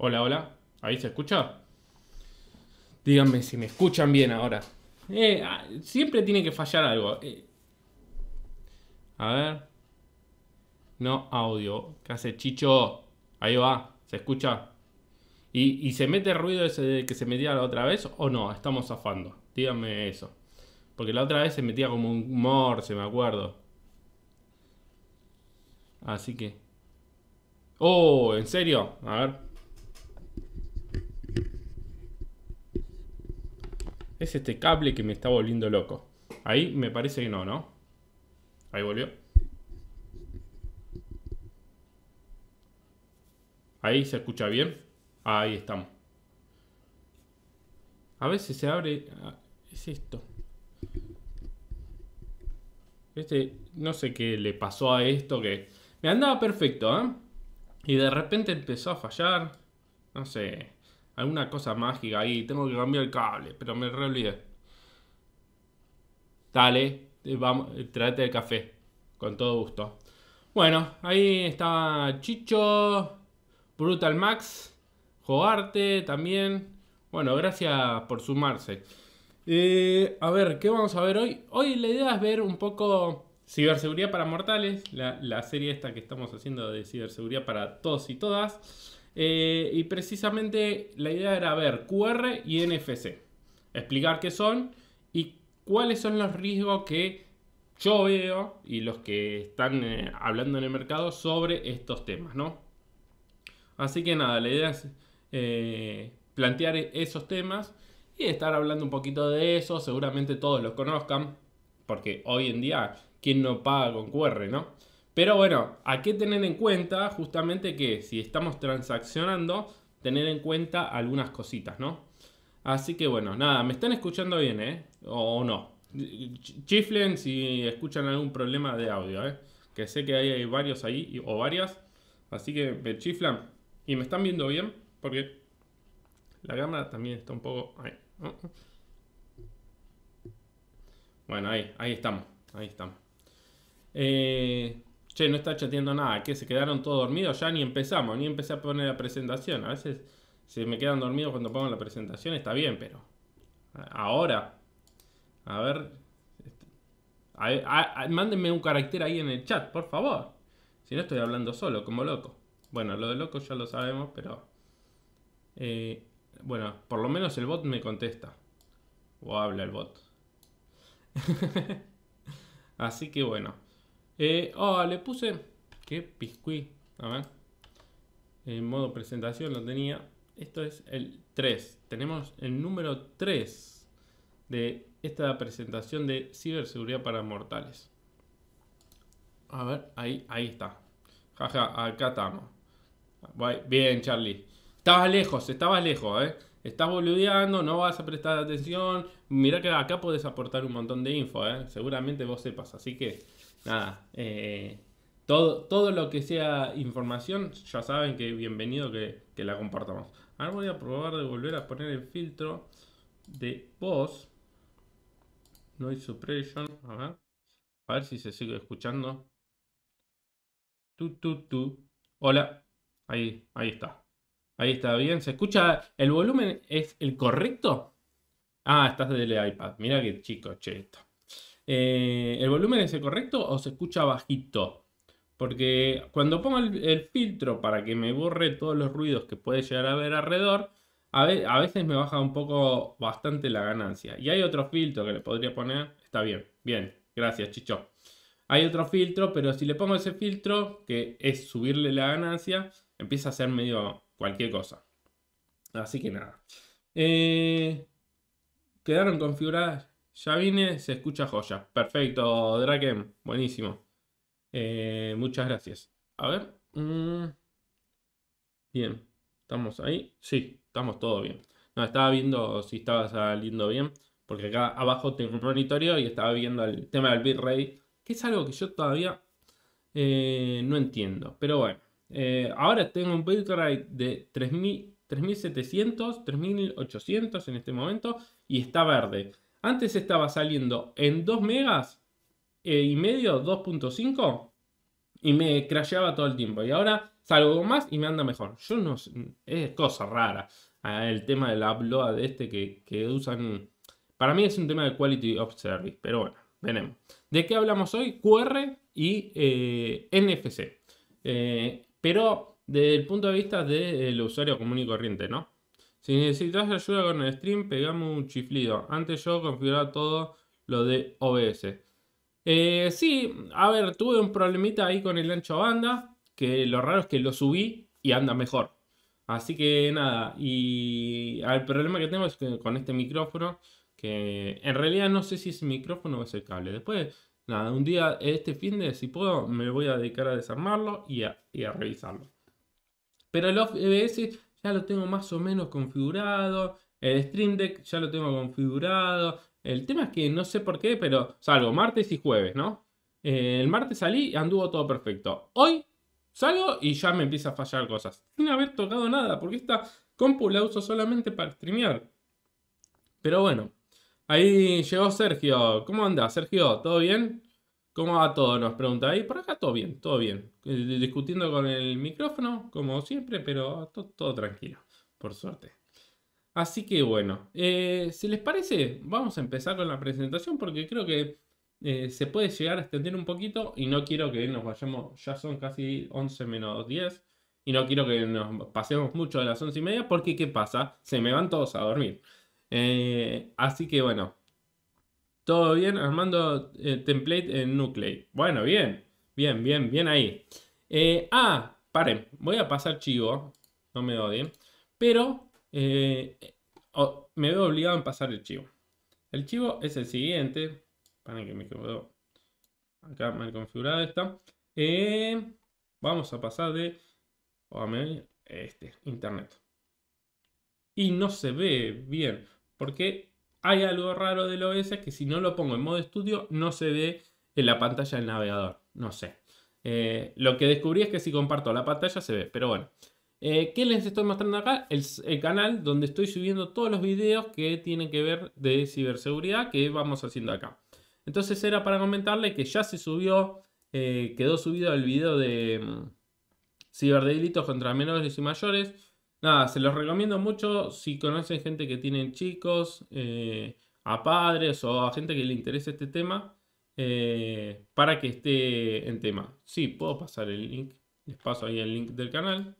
Hola, hola. ¿Ahí se escucha? Díganme si me escuchan bien ahora. Eh, ah, siempre tiene que fallar algo. Eh. A ver. No, audio. ¿Qué hace Chicho? Ahí va, se escucha. ¿Y, se mete ruido ese que se metía la otra vez o no? Estamos zafando. Díganme eso. Porque la otra vez se metía como un se me acuerdo. Así que. Oh, ¿en serio? A ver. Es este cable que me está volviendo loco. Ahí me parece que no, ¿no? Ahí volvió. Ahí se escucha bien. Ahí estamos. A veces se abre... Ah, es esto. Este, no sé qué le pasó a esto que... Me andaba perfecto, ¿eh? Y de repente empezó a fallar. No sé. Alguna cosa mágica ahí. Tengo que cambiar el cable, pero me re olvidé. Dale, eh, eh, tráete el café. Con todo gusto. Bueno, ahí está Chicho. Brutal Max. Jogarte también. Bueno, gracias por sumarse. Eh, a ver, ¿qué vamos a ver hoy? Hoy la idea es ver un poco Ciberseguridad para Mortales, la, la serie esta que estamos haciendo de ciberseguridad para todos y todas. Eh, y precisamente la idea era ver QR y NFC, explicar qué son y cuáles son los riesgos que yo veo y los que están eh, hablando en el mercado sobre estos temas, ¿no? Así que nada, la idea es eh, plantear esos temas y estar hablando un poquito de eso, seguramente todos los conozcan, porque hoy en día, ¿quién no paga con QR, no? Pero bueno, hay que tener en cuenta? Justamente que si estamos transaccionando, tener en cuenta algunas cositas, ¿no? Así que bueno, nada, me están escuchando bien, ¿eh? O, no. Chiflen si escuchan algún problema de audio, ¿eh? Que sé que hay, varios ahí o varias. Así que me chiflan. Y me están viendo bien porque la cámara también está un poco... Ahí. Bueno, ahí, ahí estamos. Ahí estamos. Eh, Che, no está chateando nada, que se quedaron todos dormidos, ya ni empezamos, ni empecé a poner la presentación. A veces se me quedan dormidos cuando pongo la presentación, está bien, pero. Ahora. A ver. Este, mándenme un carácter ahí en el chat, por favor. Si no estoy hablando solo, como loco. Bueno, lo de loco ya lo sabemos, pero. Eh, bueno, por lo menos el bot me contesta. O habla el bot. Así que bueno. Eh, oh, le puse... ¿Qué? Piscuí. A ver. En modo presentación lo tenía. Esto es el 3. Tenemos el número 3 de esta presentación de ciberseguridad para mortales. A ver, ahí, ahí está. Jaja, acá estamos. Bien, Charlie. Estabas lejos, estabas lejos, ¿eh? Estás boludeando, no vas a prestar atención. Mirá que acá podés aportar un montón de info, ¿eh? Seguramente vos sepas. Así que nada, eh, todo, todo lo que sea información, ya saben que bienvenido que, la compartamos. Ahora voy a probar de volver a poner el filtro de voz. Noise suppression. A ver, a ver si se sigue escuchando. Hola. Ahí, ahí está. Ahí está bien. ¿Se escucha? ¿El volumen es el correcto? Ah, estás desde el iPad. Mira que chico, che, eh, ¿El volumen es el correcto o se escucha bajito? Porque cuando pongo el, filtro para que me borre todos los ruidos que puede llegar a ver alrededor, a, veces me baja un poco bastante la ganancia. Y hay otro filtro que le podría poner. Está bien, bien, gracias Chicho. Hay otro filtro, pero si le pongo ese filtro, que es subirle la ganancia, empieza a ser medio cualquier cosa. Así que nada. Eh, quedaron configuradas ya vine, se escucha joya. Perfecto, Draken. Buenísimo. Eh, muchas gracias. A ver. Mm. Bien. ¿Estamos ahí? Sí, estamos todo bien. No, estaba viendo si estaba saliendo bien. Porque acá abajo tengo un monitorio y estaba viendo el tema del bitrate. Que es algo que yo todavía eh, no entiendo. Pero bueno. Eh, ahora tengo un bitrate de 3700, 3800 en este momento. Y está verde. Antes estaba saliendo en 2 megas eh, y medio, 2.5 y me crasheaba todo el tiempo. Y ahora salgo más y me anda mejor. Yo no es cosa rara ah, el tema de la upload de este que, usan. Para mí es un tema de quality of service, pero bueno, venemos. ¿De qué hablamos hoy? QR y eh, NFC. Eh, pero desde el punto de vista del usuario común y corriente, ¿no? Si necesitas ayuda con el stream, pegamos un chiflido. Antes yo configuraba todo lo de OBS. Eh, sí, a ver, tuve un problemita ahí con el ancho banda, que lo raro es que lo subí y anda mejor. Así que nada, y el problema que tengo es con este micrófono, que en realidad no sé si es micrófono o es el cable. Después, nada, un día, este fin de, si puedo, me voy a dedicar a desarmarlo y a, y a revisarlo. Pero el OBS ya lo tengo más o menos configurado. El Stream Deck ya lo tengo configurado. El tema es que no sé por qué, pero salgo martes y jueves, ¿no? Eh, el martes salí y anduvo todo perfecto. Hoy salgo y ya me empieza a fallar cosas. Sin haber tocado nada, porque esta compu la uso solamente para streamear. Pero bueno, ahí llegó Sergio. ¿Cómo anda, Sergio? ¿Todo bien? ¿Cómo va todo? Nos pregunta. ahí. por acá todo bien, todo bien. Eh, discutiendo con el micrófono, como siempre, pero todo, tranquilo, por suerte. Así que bueno, eh, si les parece, vamos a empezar con la presentación porque creo que eh, se puede llegar a extender un poquito y no quiero que nos vayamos, ya son casi 11 menos 10 y no quiero que nos pasemos mucho de las 11 y media porque ¿qué pasa? Se me van todos a dormir. Eh, así que bueno, todo bien, armando eh, template en Nuclei. Bueno, bien, bien, bien, bien ahí. Eh, ah, paren, voy a pasar chivo, no me odien, pero eh, me veo obligado a pasar el chivo. El chivo es el siguiente, para que me quedo acá mal configurado esta. vamos a pasar de este, internet. Y no se ve bien, porque hay algo raro del OBS que si no lo pongo en modo estudio no se ve en la pantalla del navegador. No sé. Eh, lo que descubrí es que si comparto la pantalla se ve, pero bueno. Eh, ¿Qué les estoy mostrando acá? El, el, canal donde estoy subiendo todos los videos que tienen que ver de ciberseguridad que vamos haciendo acá. Entonces era para comentarle que ya se subió, eh, quedó subido el video de mm, ciberdelitos contra menores y mayores nada, se los recomiendo mucho si conocen gente que tienen chicos, eh, a padres o a gente que le interese este tema, eh, para que esté en tema. Sí, puedo pasar el link. Les paso ahí el link del canal.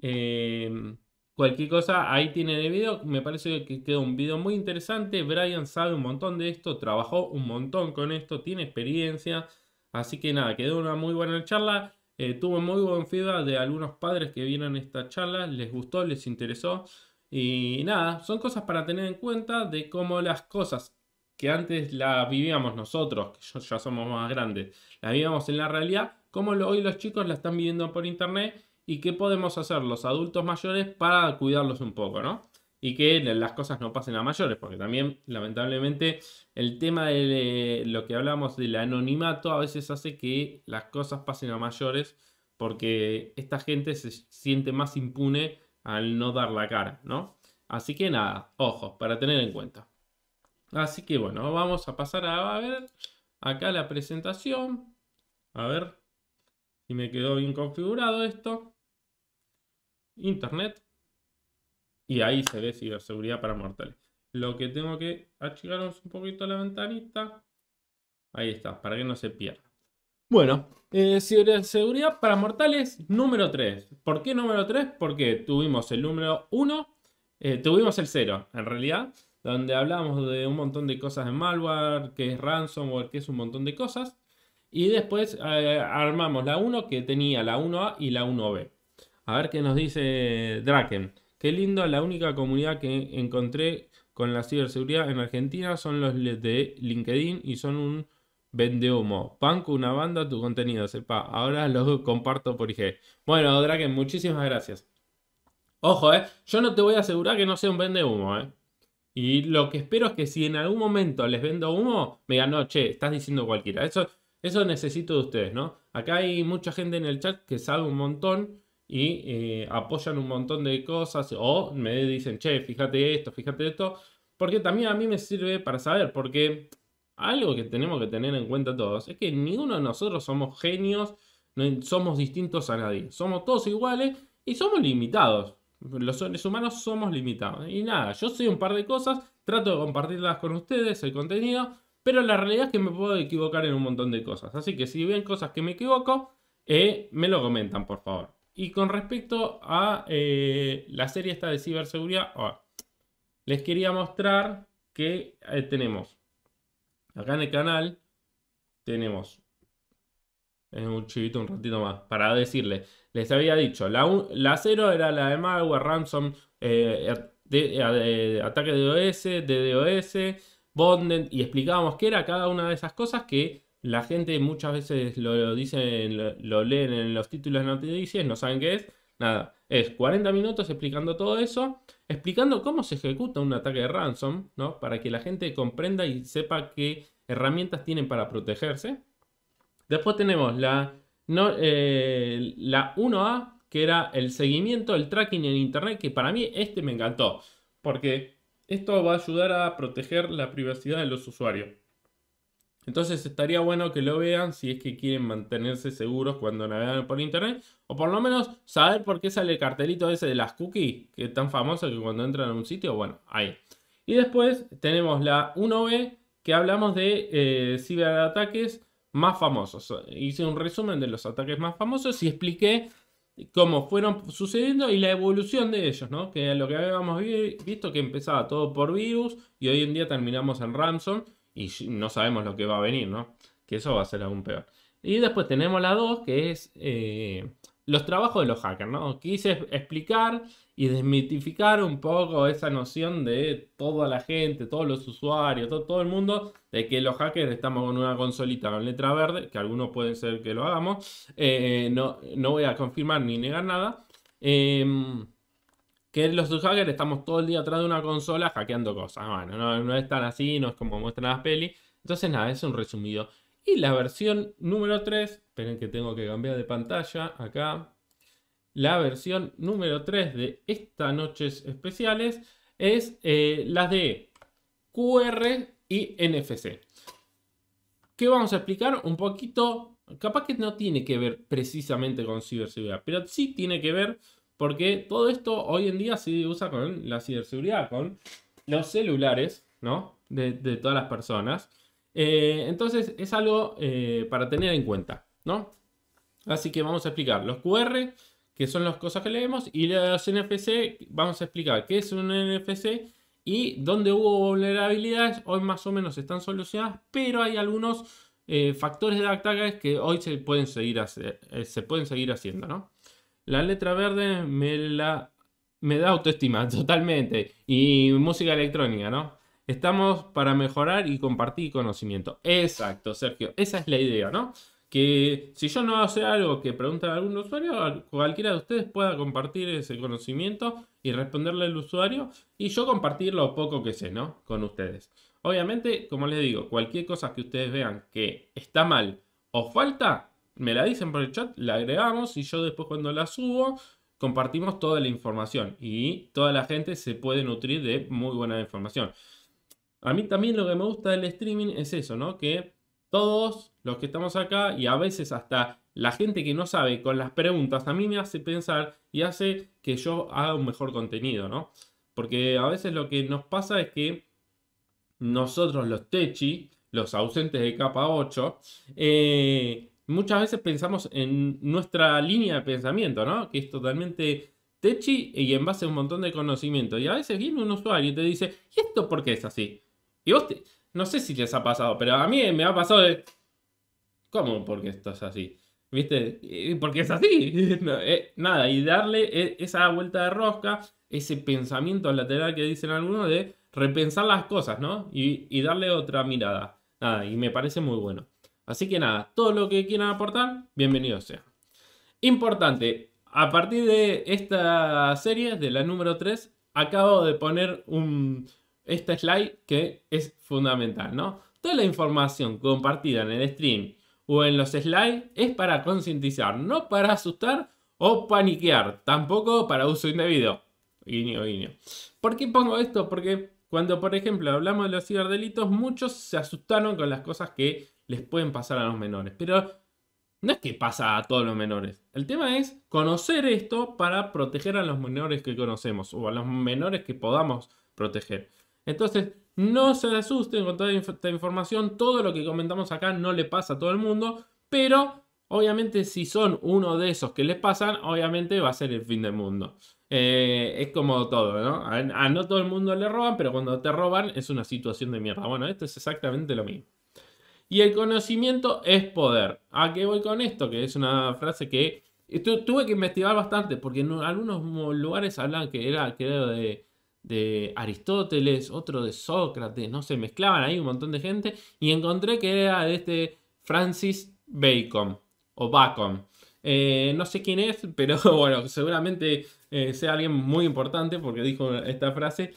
Em, cualquier cosa, ahí tiene el video. Me parece que quedó un video muy interesante. Brian sabe un montón de esto, trabajó un montón con esto, tiene experiencia. Así que nada, quedó una muy buena charla. Eh, tuve muy buen feedback de algunos padres que vieron esta charla, les gustó, les interesó. Y nada, son cosas para tener en cuenta de cómo las cosas que antes las vivíamos nosotros, que ya somos más grandes, las vivíamos en la realidad, cómo hoy los chicos la están viviendo por internet y qué podemos hacer los adultos mayores para cuidarlos un poco, ¿no? y que las cosas no pasen a mayores, porque también lamentablemente el tema de eh, lo que hablamos del anonimato a veces hace que las cosas pasen a mayores porque esta gente se siente más impune al no dar la cara, ¿no? Así que nada, ojo, para tener en cuenta. Así que bueno, vamos a pasar a, a ver acá la presentación. A ver si me quedó bien configurado esto. Internet, y ahí se ve ciberseguridad para mortales. Lo que tengo que achicaros un poquito la ventanita. Ahí está, para que no se pierda. Bueno, eh, ciberseguridad para mortales número 3. ¿Por qué número 3? Porque tuvimos el número 1, eh, tuvimos el 0 en realidad, donde hablamos de un montón de cosas de malware, que es ransomware, que es un montón de cosas. Y después eh, armamos la 1 que tenía la 1A y la 1B. A ver qué nos dice Draken. Qué lindo, la única comunidad que encontré con la ciberseguridad en Argentina son los de LinkedIn y son un vende humo. Panco, una banda, tu contenido, sepa. Ahora lo comparto por IG. Bueno, Draken, muchísimas gracias. Ojo, eh. Yo no te voy a asegurar que no sea un vende humo, eh. Y lo que espero es que si en algún momento les vendo humo, me digan, no, che, estás diciendo cualquiera. Eso, eso necesito de ustedes, ¿no? Acá hay mucha gente en el chat que sabe un montón y eh, apoyan un montón de cosas o me dicen, che, fíjate esto, fíjate esto, porque también a mí me sirve para saber, porque algo que tenemos que tener en cuenta todos es que ninguno de nosotros somos genios, somos distintos a nadie, somos todos iguales y somos limitados. Los seres humanos somos limitados. Y nada, yo sé un par de cosas, trato de compartirlas con ustedes, el contenido, pero la realidad es que me puedo equivocar en un montón de cosas. Así que si ven cosas que me equivoco, eh, me lo comentan, por favor. Y con respecto a eh, la serie esta de ciberseguridad, les quería mostrar que eh, tenemos acá en el canal, tenemos eh, un chivito un ratito más para decirles. Les había dicho, la, la cero era la de malware, ransom, de, ataque de DOS, DDoS, y explicábamos qué era cada una de esas cosas que la gente muchas veces lo, dicen, lo, leen en los títulos de noticias, no saben qué es. Nada, es 40 minutos explicando todo eso, explicando cómo se ejecuta un ataque de ransom, Para que la gente comprenda y sepa qué herramientas tienen para protegerse. Después tenemos la, no, eh, la 1A, que era el seguimiento, el tracking en Internet, que para mí este me encantó, porque esto va a ayudar a proteger la privacidad de los usuarios. Entonces estaría bueno que lo vean si es que quieren mantenerse seguros cuando navegan por internet. O por lo menos saber por qué sale el cartelito ese de las cookies, que es tan famoso que cuando entran a un sitio, bueno, ahí. Y después tenemos la 1B, que hablamos de eh, ciberataques más famosos. Hice un resumen de los ataques más famosos y expliqué cómo fueron sucediendo y la evolución de ellos, ¿no? Que lo que habíamos visto que empezaba todo por virus y hoy en día terminamos en ransom y no sabemos lo que va a venir, ¿no? Que eso va a ser aún peor. Y después tenemos la dos que es eh, los trabajos de los hackers, ¿no? Quise explicar y desmitificar un poco esa noción de toda la gente, todos los usuarios, todo, todo el mundo, de que los hackers estamos con una consolita con letra verde, que algunos pueden ser que lo hagamos. Eh, no, no voy a confirmar ni negar nada. Em, que los hackers estamos todo el día atrás de una consola hackeando cosas. Ah, bueno, no, es tan así, no es como muestran las pelis. Entonces, nada, es un resumido. Y la versión número 3, esperen que tengo que cambiar de pantalla acá. La versión número 3 de estas noches especiales es eh, las de QR y NFC. ¿Qué vamos a explicar? Un poquito, capaz que no tiene que ver precisamente con ciberseguridad, pero sí tiene que ver porque todo esto hoy en día se usa con la ciberseguridad, con los celulares, ¿no? De, todas las personas. Eh, entonces es algo eh, para tener en cuenta, ¿no? Así que vamos a explicar los QR, que son las cosas que leemos, y los NFC, vamos a explicar qué es un NFC y dónde hubo vulnerabilidades, hoy más o menos están solucionadas, pero hay algunos eh, factores de ataque que hoy se pueden seguir, se pueden seguir haciendo, ¿no? La letra verde me la me da autoestima, totalmente. Y música electrónica, ¿no? Estamos para mejorar y compartir conocimiento. Exacto, Sergio. Esa es la idea, ¿no? Que si yo no hago algo que pregunta a algún usuario, cualquiera de ustedes pueda compartir ese conocimiento y responderle al usuario y yo compartir lo poco que sé, ¿no? Con ustedes. Obviamente, como les digo, cualquier cosa que ustedes vean que está mal o falta, me la dicen por el chat, la agregamos y yo después cuando la subo compartimos toda la información y toda la gente se puede nutrir de muy buena información. A mí también lo que me gusta del streaming es eso, ¿no? Que todos los que estamos acá y a veces hasta la gente que no sabe con las preguntas a mí me hace pensar y hace que yo haga un mejor contenido, ¿no? Porque a veces lo que nos pasa es que nosotros los techi, los ausentes de capa 8, eh, muchas veces pensamos en nuestra línea de pensamiento, ¿no? Que es totalmente techi y en base a un montón de conocimiento. Y a veces viene un usuario y te dice, ¿y esto por qué es así? Y vos, no sé si les ha pasado, pero a mí me ha pasado de, ¿cómo por qué esto es así? ¿Viste? Eh, Porque es así. Eh, nada, y darle e, esa vuelta de rosca, ese pensamiento lateral que dicen algunos de repensar las cosas, ¿no? Y, y darle otra mirada. Nada, y me parece muy bueno. Así que nada, todo lo que quieran aportar, bienvenido sea. Importante, a partir de esta serie, de la número 3, acabo de poner un, esta slide que es fundamental, ¿no? Toda la información compartida en el stream o en los slides es para concientizar, no para asustar o paniquear, tampoco para uso indebido. Guiño, guiño. ¿Por qué pongo esto? Porque cuando, por ejemplo, hablamos de los ciberdelitos, muchos se asustaron con las cosas que les pueden pasar a los menores. Pero no es que pasa a todos los menores. El tema es conocer esto para proteger a los menores que conocemos o a los menores que podamos proteger. Entonces, no se asusten con toda esta información. Todo lo que comentamos acá no le pasa a todo el mundo, pero obviamente si son uno de esos que les pasan, obviamente va a ser el fin del mundo. Eh, es como todo, ¿no? a no todo el mundo le roban, pero cuando te roban es una situación de mierda. Bueno, esto es exactamente lo mismo. Y el conocimiento es poder. ¿A qué voy con esto? Que es una frase que tuve que investigar bastante, porque en algunos lugares hablan que era, creo, de, Aristóteles, otro de Sócrates, no sé, mezclaban ahí un montón de gente, y encontré que era de este Francis Bacon, o Bacon. Eh, no sé quién es, pero bueno, seguramente eh, sea alguien muy importante porque dijo esta frase.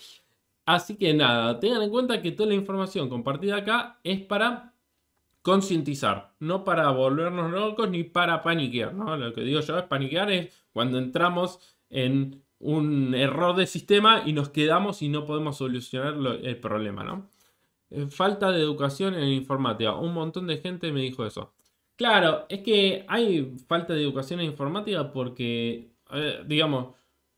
Así que nada, tengan en cuenta que toda la información compartida acá es para concientizar, no para volvernos locos ni para paniquear, ¿no? Lo que digo yo es paniquear es cuando entramos en un error de sistema y nos quedamos y no podemos solucionar el problema, ¿no? Eh, falta de educación en informática. Un montón de gente me dijo eso. Claro, es que hay falta de educación en informática porque, eh, digamos,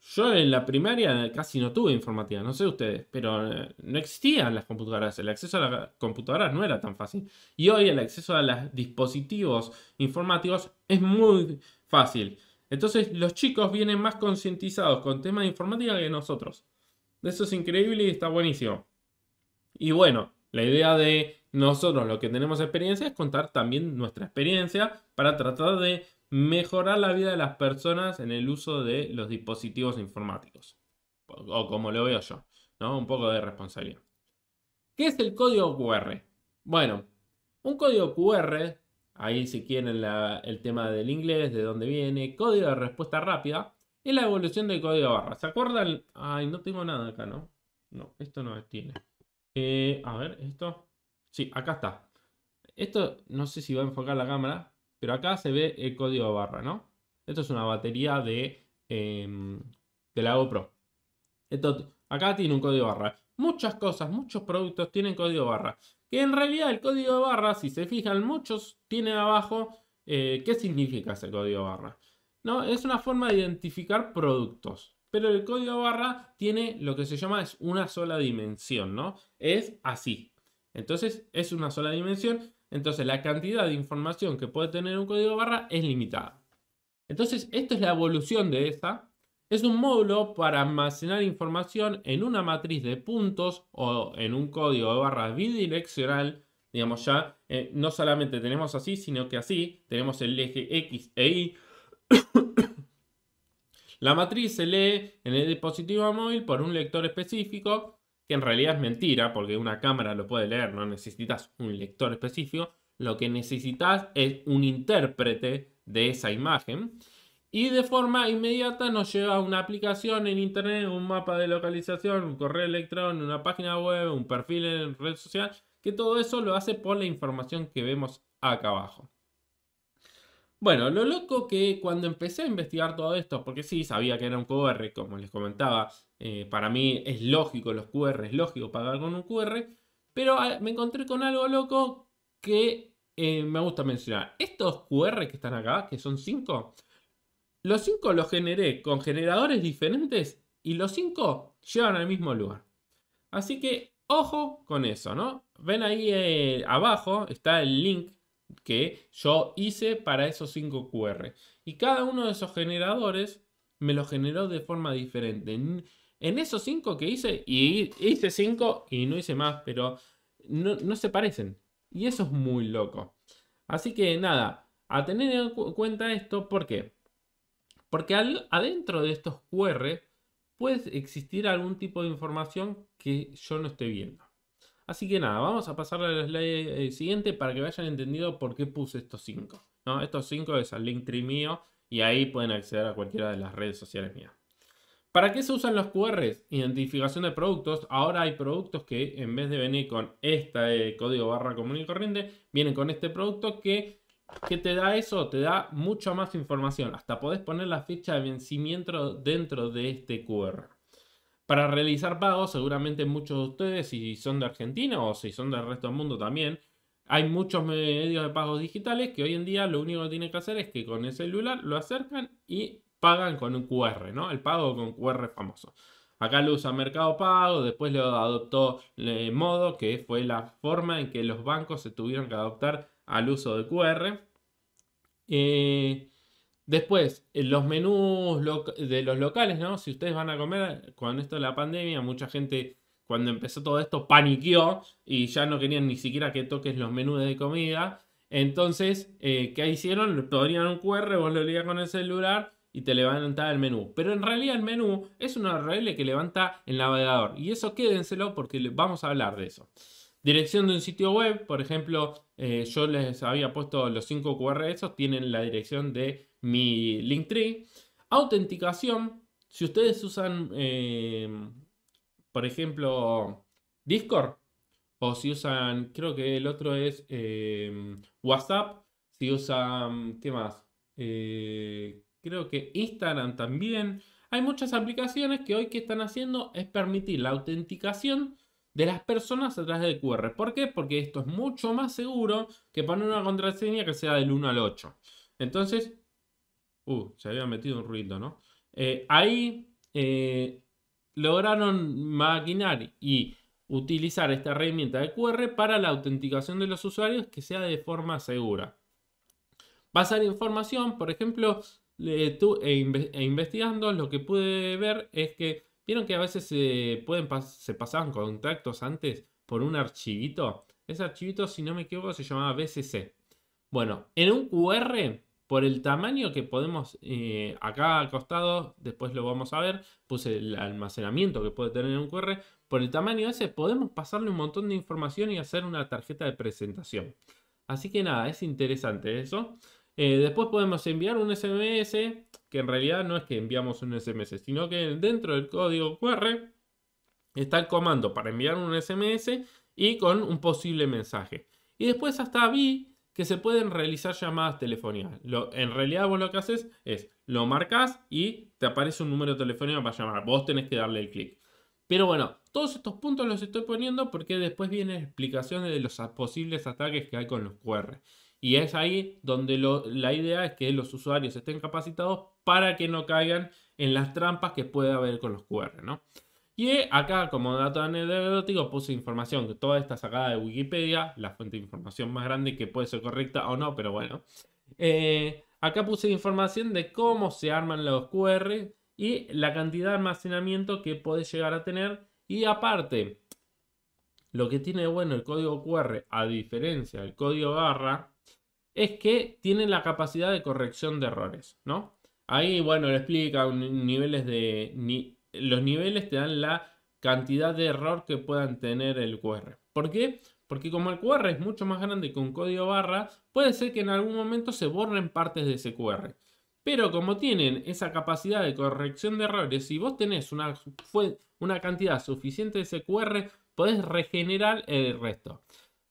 yo en la primaria casi no tuve informática, no sé ustedes, pero eh, no existían las computadoras, el acceso a las computadoras no era tan fácil. Y hoy el acceso a los dispositivos informáticos es muy fácil. Entonces los chicos vienen más concientizados con temas de informática que nosotros. Eso es increíble y está buenísimo. Y bueno, la idea de nosotros lo que tenemos experiencia es contar también nuestra experiencia para tratar de mejorar la vida de las personas en el uso de los dispositivos informáticos. O como lo veo yo, ¿no? Un poco de responsabilidad. ¿Qué es el código QR? Bueno, un código QR, ahí si quieren el tema del inglés, de dónde viene, código de respuesta rápida, es la evolución del código barra. ¿Se acuerdan? Ay, no tengo nada acá, ¿no? No, esto no tiene. Eh, a ver, esto. Sí, acá está. Esto no sé si va a enfocar la cámara, pero acá se ve el código de barra, ¿no? Esto es una batería de, em, de la GoPro. Esto, acá tiene un código de barra. Muchas cosas, muchos productos tienen código de barra. Que en realidad el código de barra, si se fijan, muchos tienen abajo eh, qué significa ese código de barra. No, es una forma de identificar productos. Pero el código barra tiene lo que se llama es una sola dimensión, ¿no? Es así, entonces es una sola dimensión, entonces la cantidad de información que puede tener un código barra es limitada. Entonces esto es la evolución de esta. Es un módulo para almacenar información en una matriz de puntos o en un código de barra bidireccional. Digamos ya, eh, no solamente tenemos así, sino que así tenemos el eje X e Y. la matriz se lee en el dispositivo móvil por un lector específico que en realidad es mentira, porque una cámara lo puede leer, no necesitas un lector específico, lo que necesitas es un intérprete de esa imagen. Y de forma inmediata nos lleva a una aplicación en internet, un mapa de localización, un correo electrónico, una página web, un perfil en red social, que todo eso lo hace por la información que vemos acá abajo. Bueno, lo loco que cuando empecé a investigar todo esto, porque sí, sabía que era un QR, como les comentaba, eh, para mí es lógico los QR, es lógico pagar con un QR, pero ah, me encontré con algo loco que eh, me gusta mencionar. Estos QR que están acá, que son 5, los 5 los generé con generadores diferentes y los 5 llevan al mismo lugar. Así que ojo con eso, ¿no? Ven ahí eh, abajo, está el link que yo hice para esos 5 QR. Y cada uno de esos generadores me lo generó de forma diferente. En, esos 5 que hice, y hice 5 y no hice más, pero no, se parecen. Y eso es muy loco. Así que nada, a tener en cuenta esto, ¿por qué? Porque adentro de estos QR puede existir algún tipo de información que yo no esté viendo. Así que nada, vamos a pasar a slide eh, siguiente para que vayan entendido por qué puse estos 5. Estos cinco es al link mío y ahí pueden acceder a cualquiera de las redes sociales mías. ¿Para qué se usan los QRs? Identificación de productos. Ahora hay productos que en vez de venir con este código barra común y corriente, vienen con este producto que te da eso? Te da mucha más información. Hasta podés poner la fecha de vencimiento dentro de este QR. Para realizar pagos, seguramente muchos de ustedes, si son de Argentina o si son del resto del mundo también, hay muchos medios de pagos digitales que hoy en día lo único que tienen que hacer es que con el celular lo acercan y pagan con un QR, ¿no? El pago con QR famoso. Acá lo usa Mercado Pago, después lo adoptó eh, Modo, que fue la forma en que los bancos se tuvieron que adoptar al uso de QR. Eh, Después, los menús de los locales, ¿no? Si ustedes van a comer, con esto de la pandemia, mucha gente cuando empezó todo esto paniqueó y ya no querían ni siquiera que toques los menús de comida. Entonces, eh, ¿qué hicieron? Podrían un QR, vos lo leías con el celular y te levantaba el menú. Pero en realidad el menú es una URL que levanta el navegador. Y eso quédenselo porque vamos a hablar de eso. Dirección de un sitio web, por ejemplo, eh, yo les había puesto los 5 QR esos, tienen la dirección de mi Linktree. Autenticación, si ustedes usan, eh, por ejemplo, Discord, o si usan, creo que el otro es eh, WhatsApp, si usan, ¿qué más? Eh, creo que Instagram también. Hay muchas aplicaciones que hoy que están haciendo es permitir la autenticación de las personas a través del QR. ¿Por qué? Porque esto es mucho más seguro que poner una contraseña que sea del 1 al 8. Entonces, Uh, se había metido un ruido, ¿no? Eh, ahí eh, lograron maquinar y utilizar esta herramienta de QR para la autenticación de los usuarios que sea de forma segura. Pasar información, por ejemplo, tú, e, e, investigando lo que pude ver es que vieron que a veces pueden se pasaban contactos antes por un archivito. Ese archivito, si no me equivoco, se llamaba BCC. Bueno, en un QR por el tamaño que podemos, eh, acá al costado, después lo vamos a ver, puse el almacenamiento que puede tener un QR, por el tamaño ese podemos pasarle un montón de información y hacer una tarjeta de presentación. Así que nada, es interesante eso. Eh, después podemos enviar un SMS, que en realidad no es que enviamos un SMS, sino que dentro del código QR está el comando para enviar un SMS y con un posible mensaje. Y después hasta vi que se pueden realizar llamadas telefónicas. en realidad vos lo que haces es lo marcas y te aparece un número telefónico para llamar. Vos tenés que darle el clic. Pero bueno, todos estos puntos los estoy poniendo porque después viene explicaciones de los posibles ataques que hay con los QR. Y es ahí donde la idea es que los usuarios estén capacitados para que no caigan en las trampas que puede haber con los QR, ¿no? Y acá, como dato anecdótico, puse información que toda esta sacada de Wikipedia, la fuente de información más grande que puede ser correcta o no, pero bueno. Eh, acá puse información de cómo se arman los QR y la cantidad de almacenamiento que puede llegar a tener. Y aparte, lo que tiene bueno el código QR, a diferencia del código barra, es que tiene la capacidad de corrección de errores, ¿no? Ahí, bueno, le explica niveles de los niveles te dan la cantidad de error que puedan tener el QR. ¿Por qué? Porque como el QR es mucho más grande que un código barra, puede ser que en algún momento se borren partes de ese QR. Pero como tienen esa capacidad de corrección de errores, si vos tenés una, una cantidad suficiente de ese QR, podés regenerar el resto.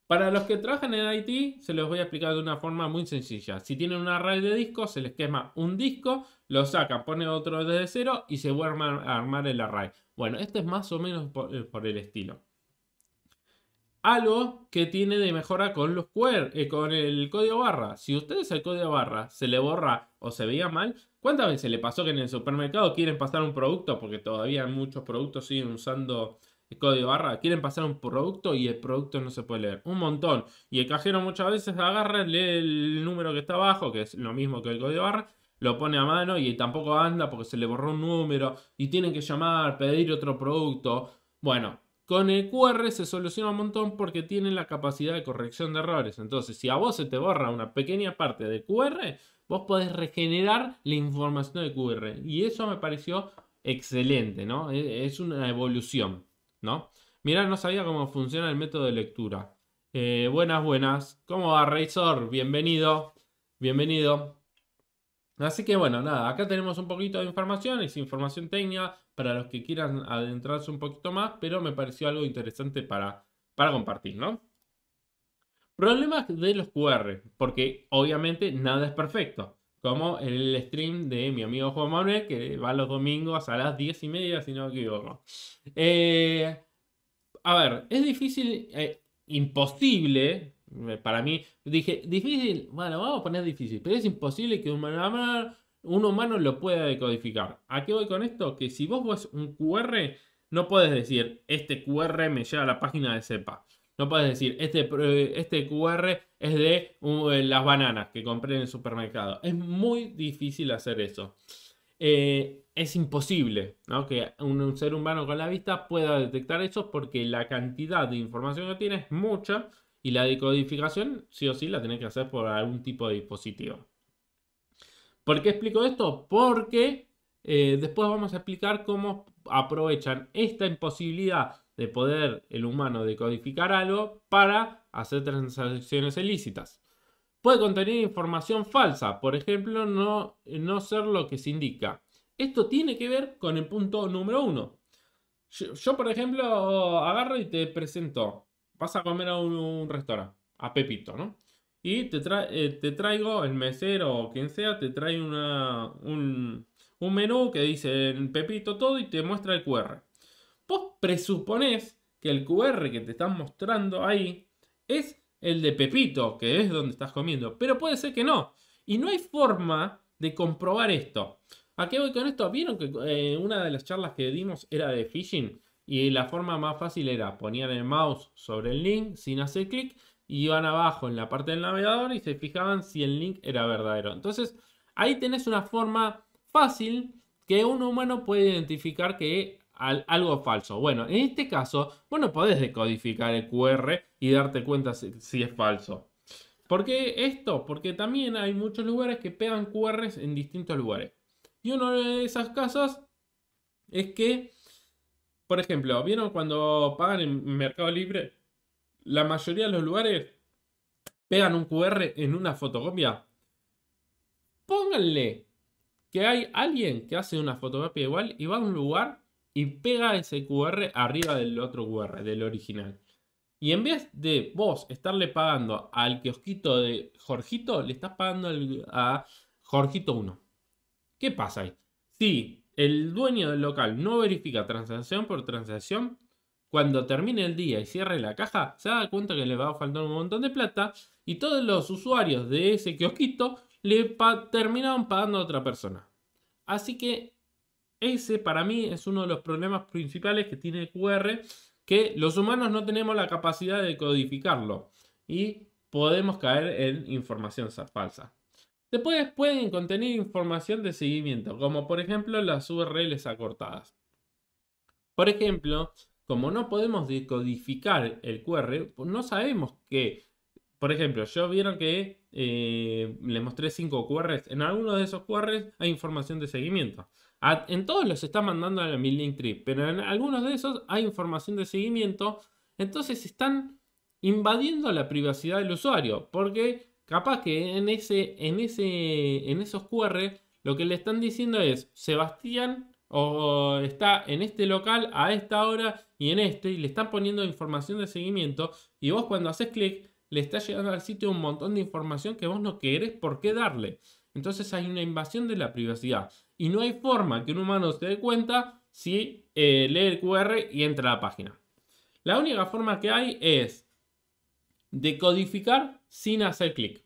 Para los que trabajan en IT, se los voy a explicar de una forma muy sencilla. Si tienen una red de discos, se les quema un disco, lo saca, pone otro desde cero y se vuelve a armar el array. Bueno, este es más o menos por, eh, el estilo. Algo que tiene de mejora con los eh, con el código barra. Si ustedes el código barra se le borra o se veía mal, ¿cuántas veces le pasó que en el supermercado quieren pasar un producto? Porque todavía muchos productos siguen usando el código barra. Quieren pasar un producto y el producto no se puede leer. Un montón. Y el cajero muchas veces agarra, lee el número que está abajo, que es lo mismo que el código barra, lo pone a mano y tampoco anda porque se le borró un número y tienen que llamar, pedir otro producto. Bueno, con el QR se soluciona un montón porque tienen la capacidad de corrección de errores. Entonces, si a vos se te borra una pequeña parte de QR, vos podés regenerar la información de QR. Y eso me pareció excelente, ¿no? E-, es una evolución, ¿no? Mirá, no sabía cómo funciona el método de lectura. Eh, buenas, buenas. ¿Cómo va, Razor? Bienvenido. Bienvenido. Así que bueno, nada, acá tenemos un poquito de información, es información técnica para los que quieran adentrarse un poquito más, pero me pareció algo interesante para, para compartir, ¿no? Problemas de los QR, porque obviamente nada es perfecto, como el stream de mi amigo Juan Manuel, que va los domingos a las 10 y media, si no me equivoco. Eh, a ver, es difícil, eh, imposible para mí, dije, difícil, bueno, vamos a poner difícil, pero es imposible que un humano, un humano lo pueda decodificar. ¿A qué voy con esto? Que si vos vos un QR, no puedes decir, este QR me lleva a la página de CEPA. No puedes decir, este, eh, este QR es de uh, eh, las bananas que compré en el supermercado. Es muy difícil hacer eso. Eh, es imposible que un, ser humano con la vista pueda detectar eso porque la cantidad de información que tiene es mucha y la decodificación, sí o sí, la tenés que hacer por algún tipo de dispositivo. ¿Por qué explico esto? Porque eh, después vamos a explicar cómo aprovechan esta imposibilidad de poder el humano decodificar algo para hacer transacciones ilícitas. Puede contener información falsa, por ejemplo, no, no ser lo que se indica. Esto tiene que ver con el punto número uno. yo por ejemplo, agarro y te presento vas a comer a un, restaurante, a Pepito, ¿no? Y eh, te, traigo, el mesero o quien sea, te trae un, menú que dice Pepito todo y te muestra el QR. Vos presuponés que el QR que te están mostrando ahí es el de Pepito, que es donde estás comiendo, pero puede ser que no. Y no hay forma de comprobar esto. ¿A qué voy con esto? ¿Vieron que eh, una de las charlas que dimos era de phishing? Y la forma más fácil era ponían el mouse sobre el link sin hacer clic y iban abajo en la parte del navegador y se fijaban si el link era verdadero. Entonces ahí tenés una forma fácil que un humano puede identificar que algo falso. Bueno, en este caso, bueno no podés decodificar el QR y darte cuenta si, es falso. ¿Por qué esto? Porque también hay muchos lugares que pegan QRs en distintos lugares. Y uno de esas casos es que por ejemplo, ¿vieron cuando pagan en Mercado Libre? La mayoría de los lugares pegan un QR en una fotocopia. Pónganle que hay alguien que hace una fotocopia igual y va a un lugar y pega ese QR arriba del otro QR, del original. Y en vez de vos estarle pagando al kiosquito de Jorgito, le estás pagando a Jorgito 1. ¿Qué pasa ahí? Sí, el dueño del local no verifica transacción por transacción, cuando termine el día y cierre la caja, se da cuenta que le va a faltar un montón de plata y todos los usuarios de ese kiosquito le terminaron pagando a otra persona. Así que ese para mí es uno de los problemas principales que tiene QR, que los humanos no tenemos la capacidad de codificarlo y podemos caer en información falsa. Después pueden contener información de seguimiento, como por ejemplo las URLs acortadas. Por ejemplo, como no podemos decodificar el QR, pues no sabemos que, por ejemplo, yo vieron que eh, le mostré 5 QRs, en alguno de esos QRs hay información de seguimiento. en todos los está mandando a la link trip, pero en algunos de esos hay información de seguimiento, entonces están invadiendo la privacidad del usuario, porque Capaz que en, ese, en, ese, en esos QR lo que le están diciendo es, Sebastián o está en este local a esta hora y en este, y le están poniendo información de seguimiento, y vos cuando haces clic le está llegando al sitio un montón de información que vos no querés por qué darle. Entonces hay una invasión de la privacidad. Y no hay forma que un humano se dé cuenta si eh, lee el QR y entra a la página. La única forma que hay es decodificar sin hacer clic.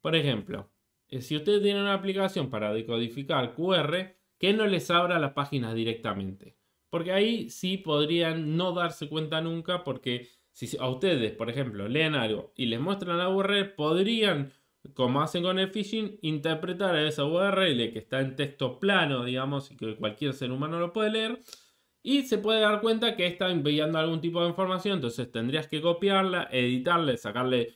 Por ejemplo, eh, si ustedes tiene una aplicación para decodificar QR, que no les abra las páginas directamente. Porque ahí sí podrían no darse cuenta nunca porque si a ustedes, por ejemplo, leen algo y les muestran la URL, podrían, como hacen con el phishing, interpretar esa URL que está en texto plano, digamos, y que cualquier ser humano lo puede leer, y se puede dar cuenta que está enviando algún tipo de información, entonces tendrías que copiarla, editarle, sacarle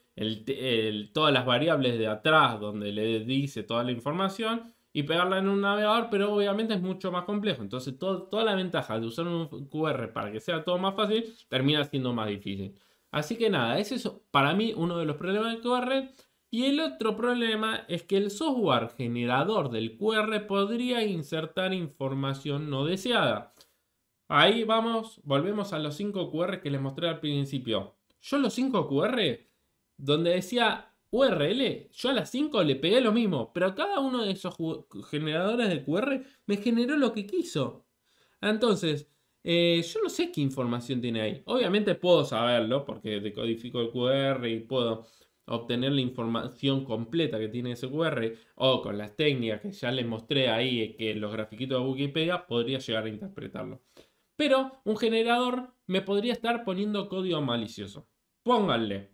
todas las variables de atrás donde le dice toda la información y pegarla en un navegador, pero obviamente es mucho más complejo. Entonces toda la ventaja de usar un QR para que sea todo más fácil termina siendo más difícil. Así que nada, ese es para mí uno de los problemas del QR. Y el otro problema es que el software generador del QR podría insertar información no deseada. Ahí vamos, volvemos a los 5 QR que les mostré al principio. Yo los 5 QR, donde decía URL, yo a las 5 le pegué lo mismo, pero cada uno de esos generadores de QR me generó lo que quiso. Entonces, eh, yo no sé qué información tiene ahí. Obviamente puedo saberlo porque decodifico el QR y puedo obtener la información completa que tiene ese QR o con las técnicas que ya les mostré ahí que los grafiquitos de Wikipedia podría llegar a interpretarlo. Pero un generador me podría estar poniendo código malicioso. Pónganle.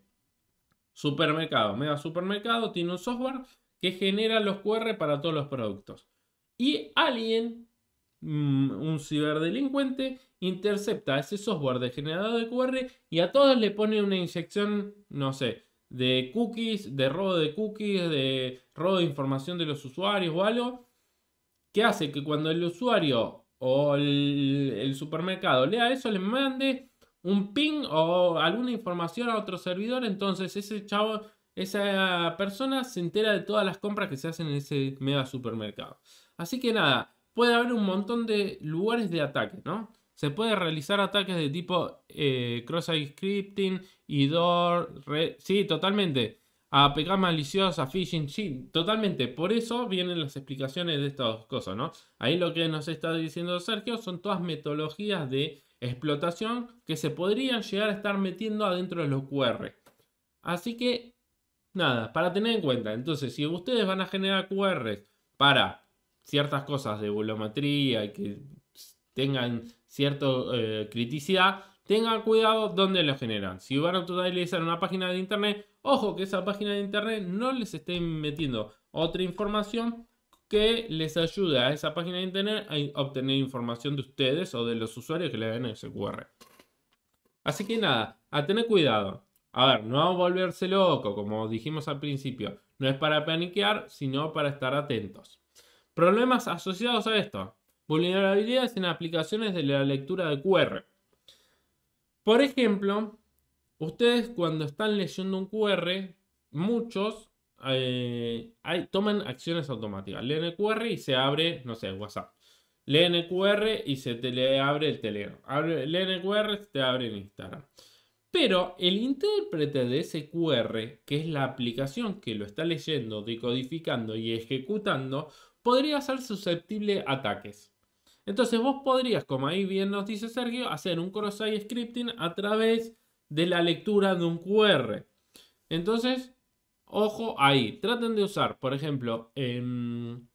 Supermercado. Me supermercado. Tiene un software que genera los QR para todos los productos. Y alguien, mm, un ciberdelincuente, intercepta ese software de generador de QR y a todos le pone una inyección, no sé, de cookies, de robo de cookies, de robo de información de los usuarios o algo, que hace que cuando el usuario o el, supermercado lea eso, le mande un ping o alguna información a otro servidor, entonces ese chavo, esa persona se entera de todas las compras que se hacen en ese mega supermercado. Así que nada, puede haber un montón de lugares de ataque, ¿no? Se puede realizar ataques de tipo eh, cross-site scripting, IDOR, sí, totalmente a pecar maliciosa, phishing, totalmente. Por eso vienen las explicaciones de estas cosas, ¿no? Ahí lo que nos está diciendo Sergio son todas metodologías de explotación que se podrían llegar a estar metiendo adentro de los QR. Así que, nada, para tener en cuenta, entonces, si ustedes van a generar QR para ciertas cosas de volumetría y que tengan cierta eh, criticidad, tengan cuidado dónde lo generan. Si van a utilizar una página de internet Ojo que esa página de internet no les esté metiendo otra información que les ayude a esa página de internet a obtener información de ustedes o de los usuarios que le den ese QR. Así que nada, a tener cuidado. A ver, no a volverse loco, como dijimos al principio. No es para paniquear, sino para estar atentos. Problemas asociados a esto. Vulnerabilidades en aplicaciones de la lectura de QR. Por ejemplo, Ustedes cuando están leyendo un QR, muchos eh, toman acciones automáticas. Leen el QR y se abre, no sé, WhatsApp. Leen el QR y se te le abre el teléfono. leen el QR y se te abre en Instagram. Pero el intérprete de ese QR, que es la aplicación que lo está leyendo, decodificando y ejecutando, podría ser susceptible a ataques. Entonces vos podrías, como ahí bien nos dice Sergio, hacer un cross-site scripting a través de la lectura de un QR. Entonces, ojo ahí. Traten de usar, por ejemplo, em,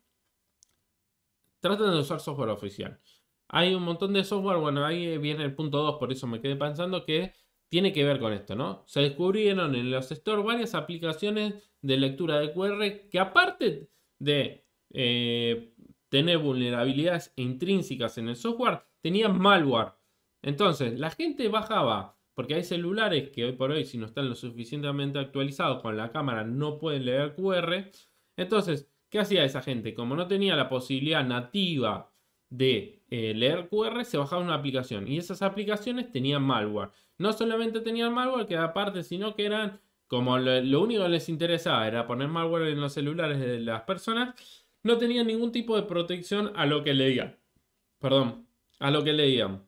traten de usar software oficial. Hay un montón de software, bueno, ahí viene el punto 2, por eso me quedé pensando que tiene que ver con esto, ¿no? Se descubrieron en el sector varias aplicaciones de lectura de QR que aparte de eh, tener vulnerabilidades intrínsecas en el software, tenían malware. Entonces, la gente bajaba porque hay celulares que hoy por hoy, si no están lo suficientemente actualizados con la cámara, no pueden leer QR. Entonces, ¿qué hacía esa gente? Como no tenía la posibilidad nativa de eh, leer QR, se bajaba una aplicación. Y esas aplicaciones tenían malware. No solamente tenían malware, que aparte, sino que eran como lo, único que les interesaba era poner malware en los celulares de las personas, no tenían ningún tipo de protección a lo que leían. Perdón, a lo que leían.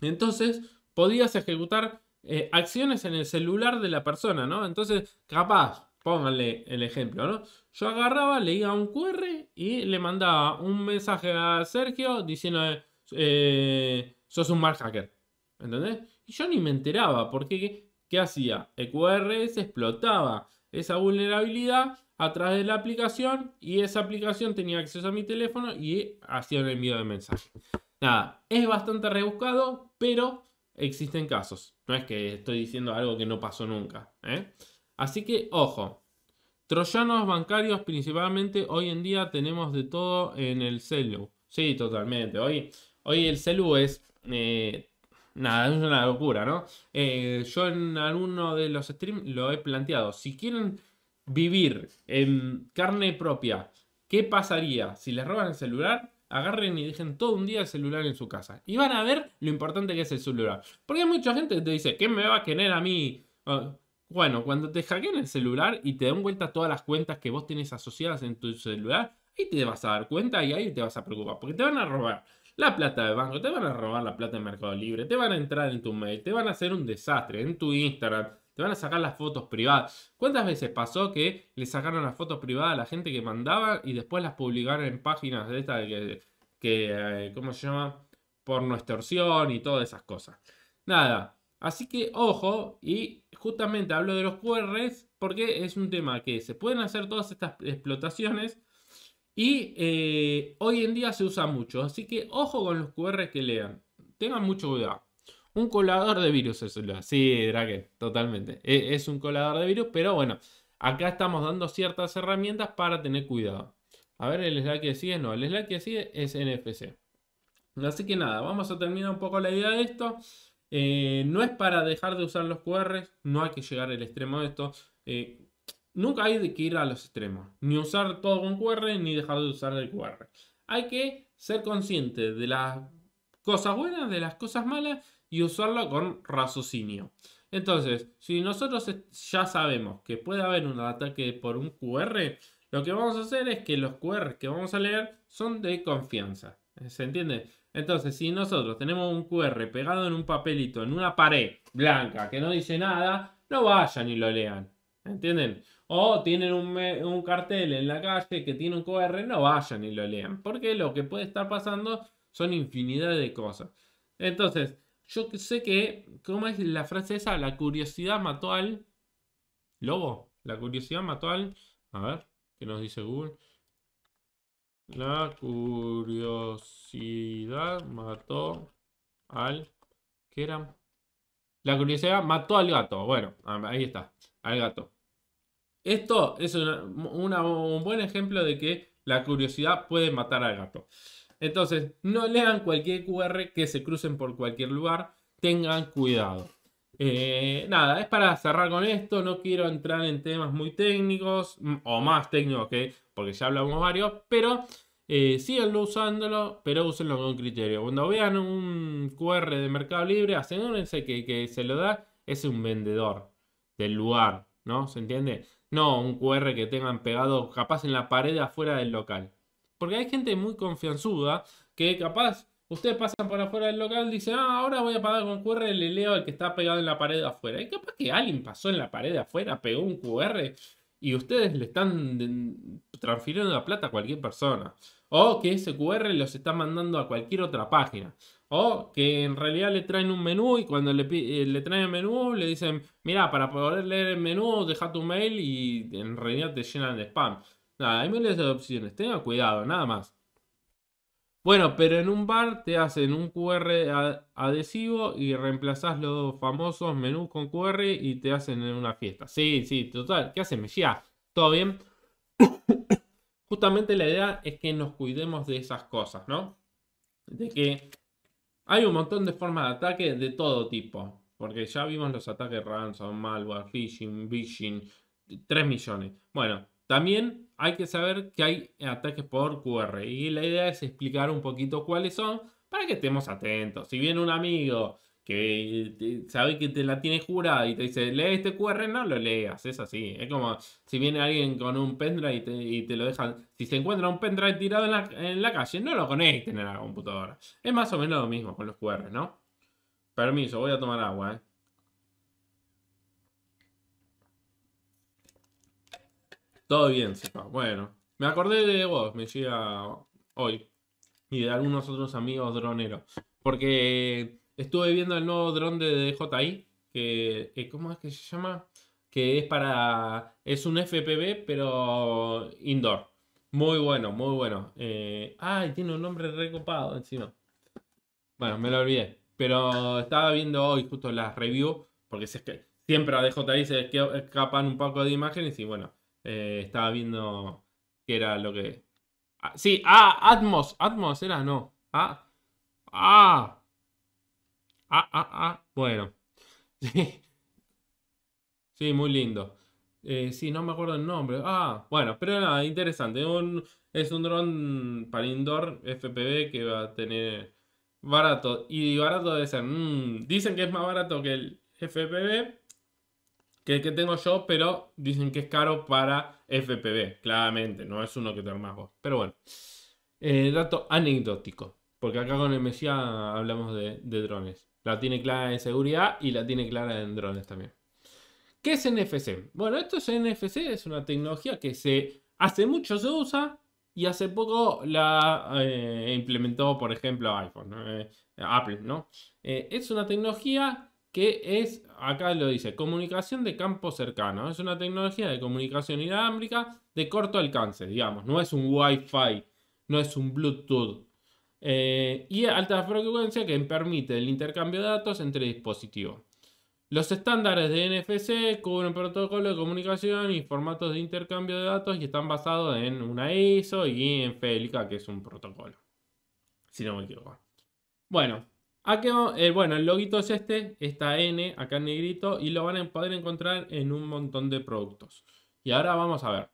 Entonces, podías ejecutar eh, acciones en el celular de la persona, ¿no? Entonces, capaz, pónganle el ejemplo, ¿no? Yo agarraba, leía un QR y le mandaba un mensaje a Sergio diciendo, eh, sos un mal hacker, ¿entendés? Y yo ni me enteraba, porque ¿qué, qué hacía? El QR explotaba esa vulnerabilidad a través de la aplicación y esa aplicación tenía acceso a mi teléfono y hacía el envío de mensaje. Nada, es bastante rebuscado, pero existen casos. No es que estoy diciendo algo que no pasó nunca. ¿eh? Así que, ojo. Troyanos bancarios principalmente hoy en día tenemos de todo en el celu. Sí, totalmente. Hoy, hoy el celu es... Eh, nada, es una locura, ¿no? Eh, yo en alguno de los streams lo he planteado. Si quieren vivir en carne propia, ¿qué pasaría si les roban el celular? agarren y dejen todo un día el celular en su casa. Y van a ver lo importante que es el celular. Porque hay mucha gente que te dice, ¿qué me va a querer a mí? Ah, bueno, cuando te hackean el celular y te den vuelta todas las cuentas que vos tienes asociadas en tu celular, ahí te vas a dar cuenta y ahí te vas a preocupar. Porque te van a robar la plata del banco, te van a robar la plata de Mercado Libre, te van a entrar en tu mail, te van a hacer un desastre en tu Instagram te van a sacar las fotos privadas. ¿Cuántas veces pasó que le sacaron las fotos privadas a la gente que mandaba y después las publicaron en páginas de esta que, eh, ¿cómo se llama? Por nuestra extorsión y todas esas cosas. Nada, Así que ojo, y justamente hablo de los QRs porque es un tema que se pueden hacer todas estas explotaciones y eh, hoy en día se usa mucho. Así que ojo con los QR que lean. Tengan mucho cuidado. Un colador de virus es lo. Sí, Draken, totalmente. E, es, un colador de virus, pero bueno, acá estamos dando ciertas herramientas para tener cuidado. A ver, el slack que sigue, no, el slack que sigue es NFC. Así que nada, vamos a terminar un poco la idea de esto. Eh, no es para dejar de usar los QR, no hay que llegar al extremo de esto. Eh, nunca hay que ir a los extremos, ni usar todo con QR, ni dejar de usar el QR. Hay que ser consciente de las cosas buenas, de las cosas malas y usarlo con raciocinio. Entonces, si nosotros ya sabemos que puede haber un ataque por un QR, lo que vamos a hacer es que los QR que vamos a leer son de confianza. ¿Se entiende? Entonces, si nosotros tenemos un QR pegado en un papelito, en una pared blanca que no dice nada, no vayan y lo lean. ¿Entienden? O tienen un, un cartel en la calle que tiene un QR, no vayan y lo lean. Porque lo que puede estar pasando son infinidad de cosas. Entonces, yo sé que, ¿cómo es la frase esa? La curiosidad mató al lobo. La curiosidad mató al... A ver, ¿qué nos dice Google? La curiosidad mató al... ¿Qué era? La curiosidad mató al gato. Bueno, ah, ahí está, al gato. Esto es un buen ejemplo de que la curiosidad puede matar al gato. Entonces, no lean cualquier QR que se crucen por cualquier lugar. Tengan cuidado. Eh, nada, es para cerrar con esto. No quiero entrar en temas muy técnicos mm, o más técnicos que, porque ya hablamos varios, pero eh, síganlo usándolo, pero úsenlo con criterio. Cuando vean un QR de Mercado Libre, asegúrense que, que se lo da es un vendedor del lugar, ¿no? ¿Se entiende? No un QR que tengan pegado capaz en la pared afuera del local. Porque hay gente muy confianzuda que capaz ustedes pasan por afuera del local y dicen, ah, ahora voy a pagar con QR, le leo al que está pegado en la pared de afuera. Y capaz que alguien pasó en la pared de afuera, pegó un QR y ustedes le están transfiriendo la plata a cualquier persona. O que ese QR los está mandando a cualquier otra página. O que en realidad le traen un menú y cuando le, eh, le traen el menú le dicen, mira, para poder leer el menú, deja tu mail y en realidad te llenan de spam. Nada, hay miles de opciones. Tenga cuidado, nada más. Bueno, pero en un bar te hacen un QR adhesivo y reemplazás los famosos menús con QR y te hacen en una fiesta. Sí, sí, total. ¿Qué hacen, ya ¿Todo bien? Justamente la idea es que nos cuidemos de esas cosas, ¿no? De que hay un montón de formas de ataque de todo tipo. Porque ya vimos los ataques ransom, malware, phishing, phishing, 3 millones. Bueno, también hay que saber que hay ataques por QR y la idea es explicar un poquito cuáles son para que estemos atentos. Si viene un amigo que sabe que te la tiene jurada y te dice, lee este QR, no lo leas, es así. Es como si viene alguien con un pendrive y te, lo dejan, si se encuentra un pendrive tirado en la, en la, calle, no lo conecten a la computadora. Es más o menos lo mismo con los QR, ¿no? Permiso, voy a tomar agua, ¿eh? Todo bien, Bueno, me acordé de vos, me decía hoy. Y de algunos otros amigos droneros. Porque estuve viendo el nuevo dron de DJI. Que, eh, ¿Cómo es que se llama? Que es para. Es un FPV, pero indoor. Muy bueno, muy bueno. Eh, ay, tiene un nombre recopado encima. Bueno, me lo olvidé. Pero estaba viendo hoy justo la review, porque si es que siempre a DJI se escapan un poco de imágenes y bueno, eh, estaba viendo qué era lo que. Ah, sí, ah, Atmos. Atmos era, no. Ah. Ah. Ah, ah, ah Bueno. Sí. Sí, muy lindo. Eh, sí, no me acuerdo el nombre. Ah, bueno, pero nada, interesante. Un, es un dron para indoor FPV que va a tener barato. Y barato debe ser. Mm, dicen que es más barato que el FPV, que el que tengo yo, pero dicen que es caro para FPV, claramente, no es uno que te armás vos. Pero bueno, eh, dato anecdótico, porque acá con el Mesía hablamos de, drones. La tiene clara en seguridad y la tiene clara en drones también. ¿Qué es NFC? Bueno, esto es NFC, es una tecnología que se hace mucho se usa y hace poco la eh, implementó, por ejemplo, iPhone, eh, Apple, ¿no? es una tecnología que es, acá lo dice, comunicación de campo cercano. Es una tecnología de comunicación inalámbrica de corto alcance, digamos. No es un Wi-Fi, no es un Bluetooth. Eh, y alta frecuencia que permite el intercambio de datos entre dispositivos. Los estándares de NFC cubren protocolos de comunicación y formatos de intercambio de datos y están basados en una ISO y en FELICA, que es un protocolo. Si no me equivoco. Bueno, Ah, eh, bueno, el loguito es este, esta N acá en negrito y lo van a poder encontrar en un montón de productos. Y ahora vamos a ver.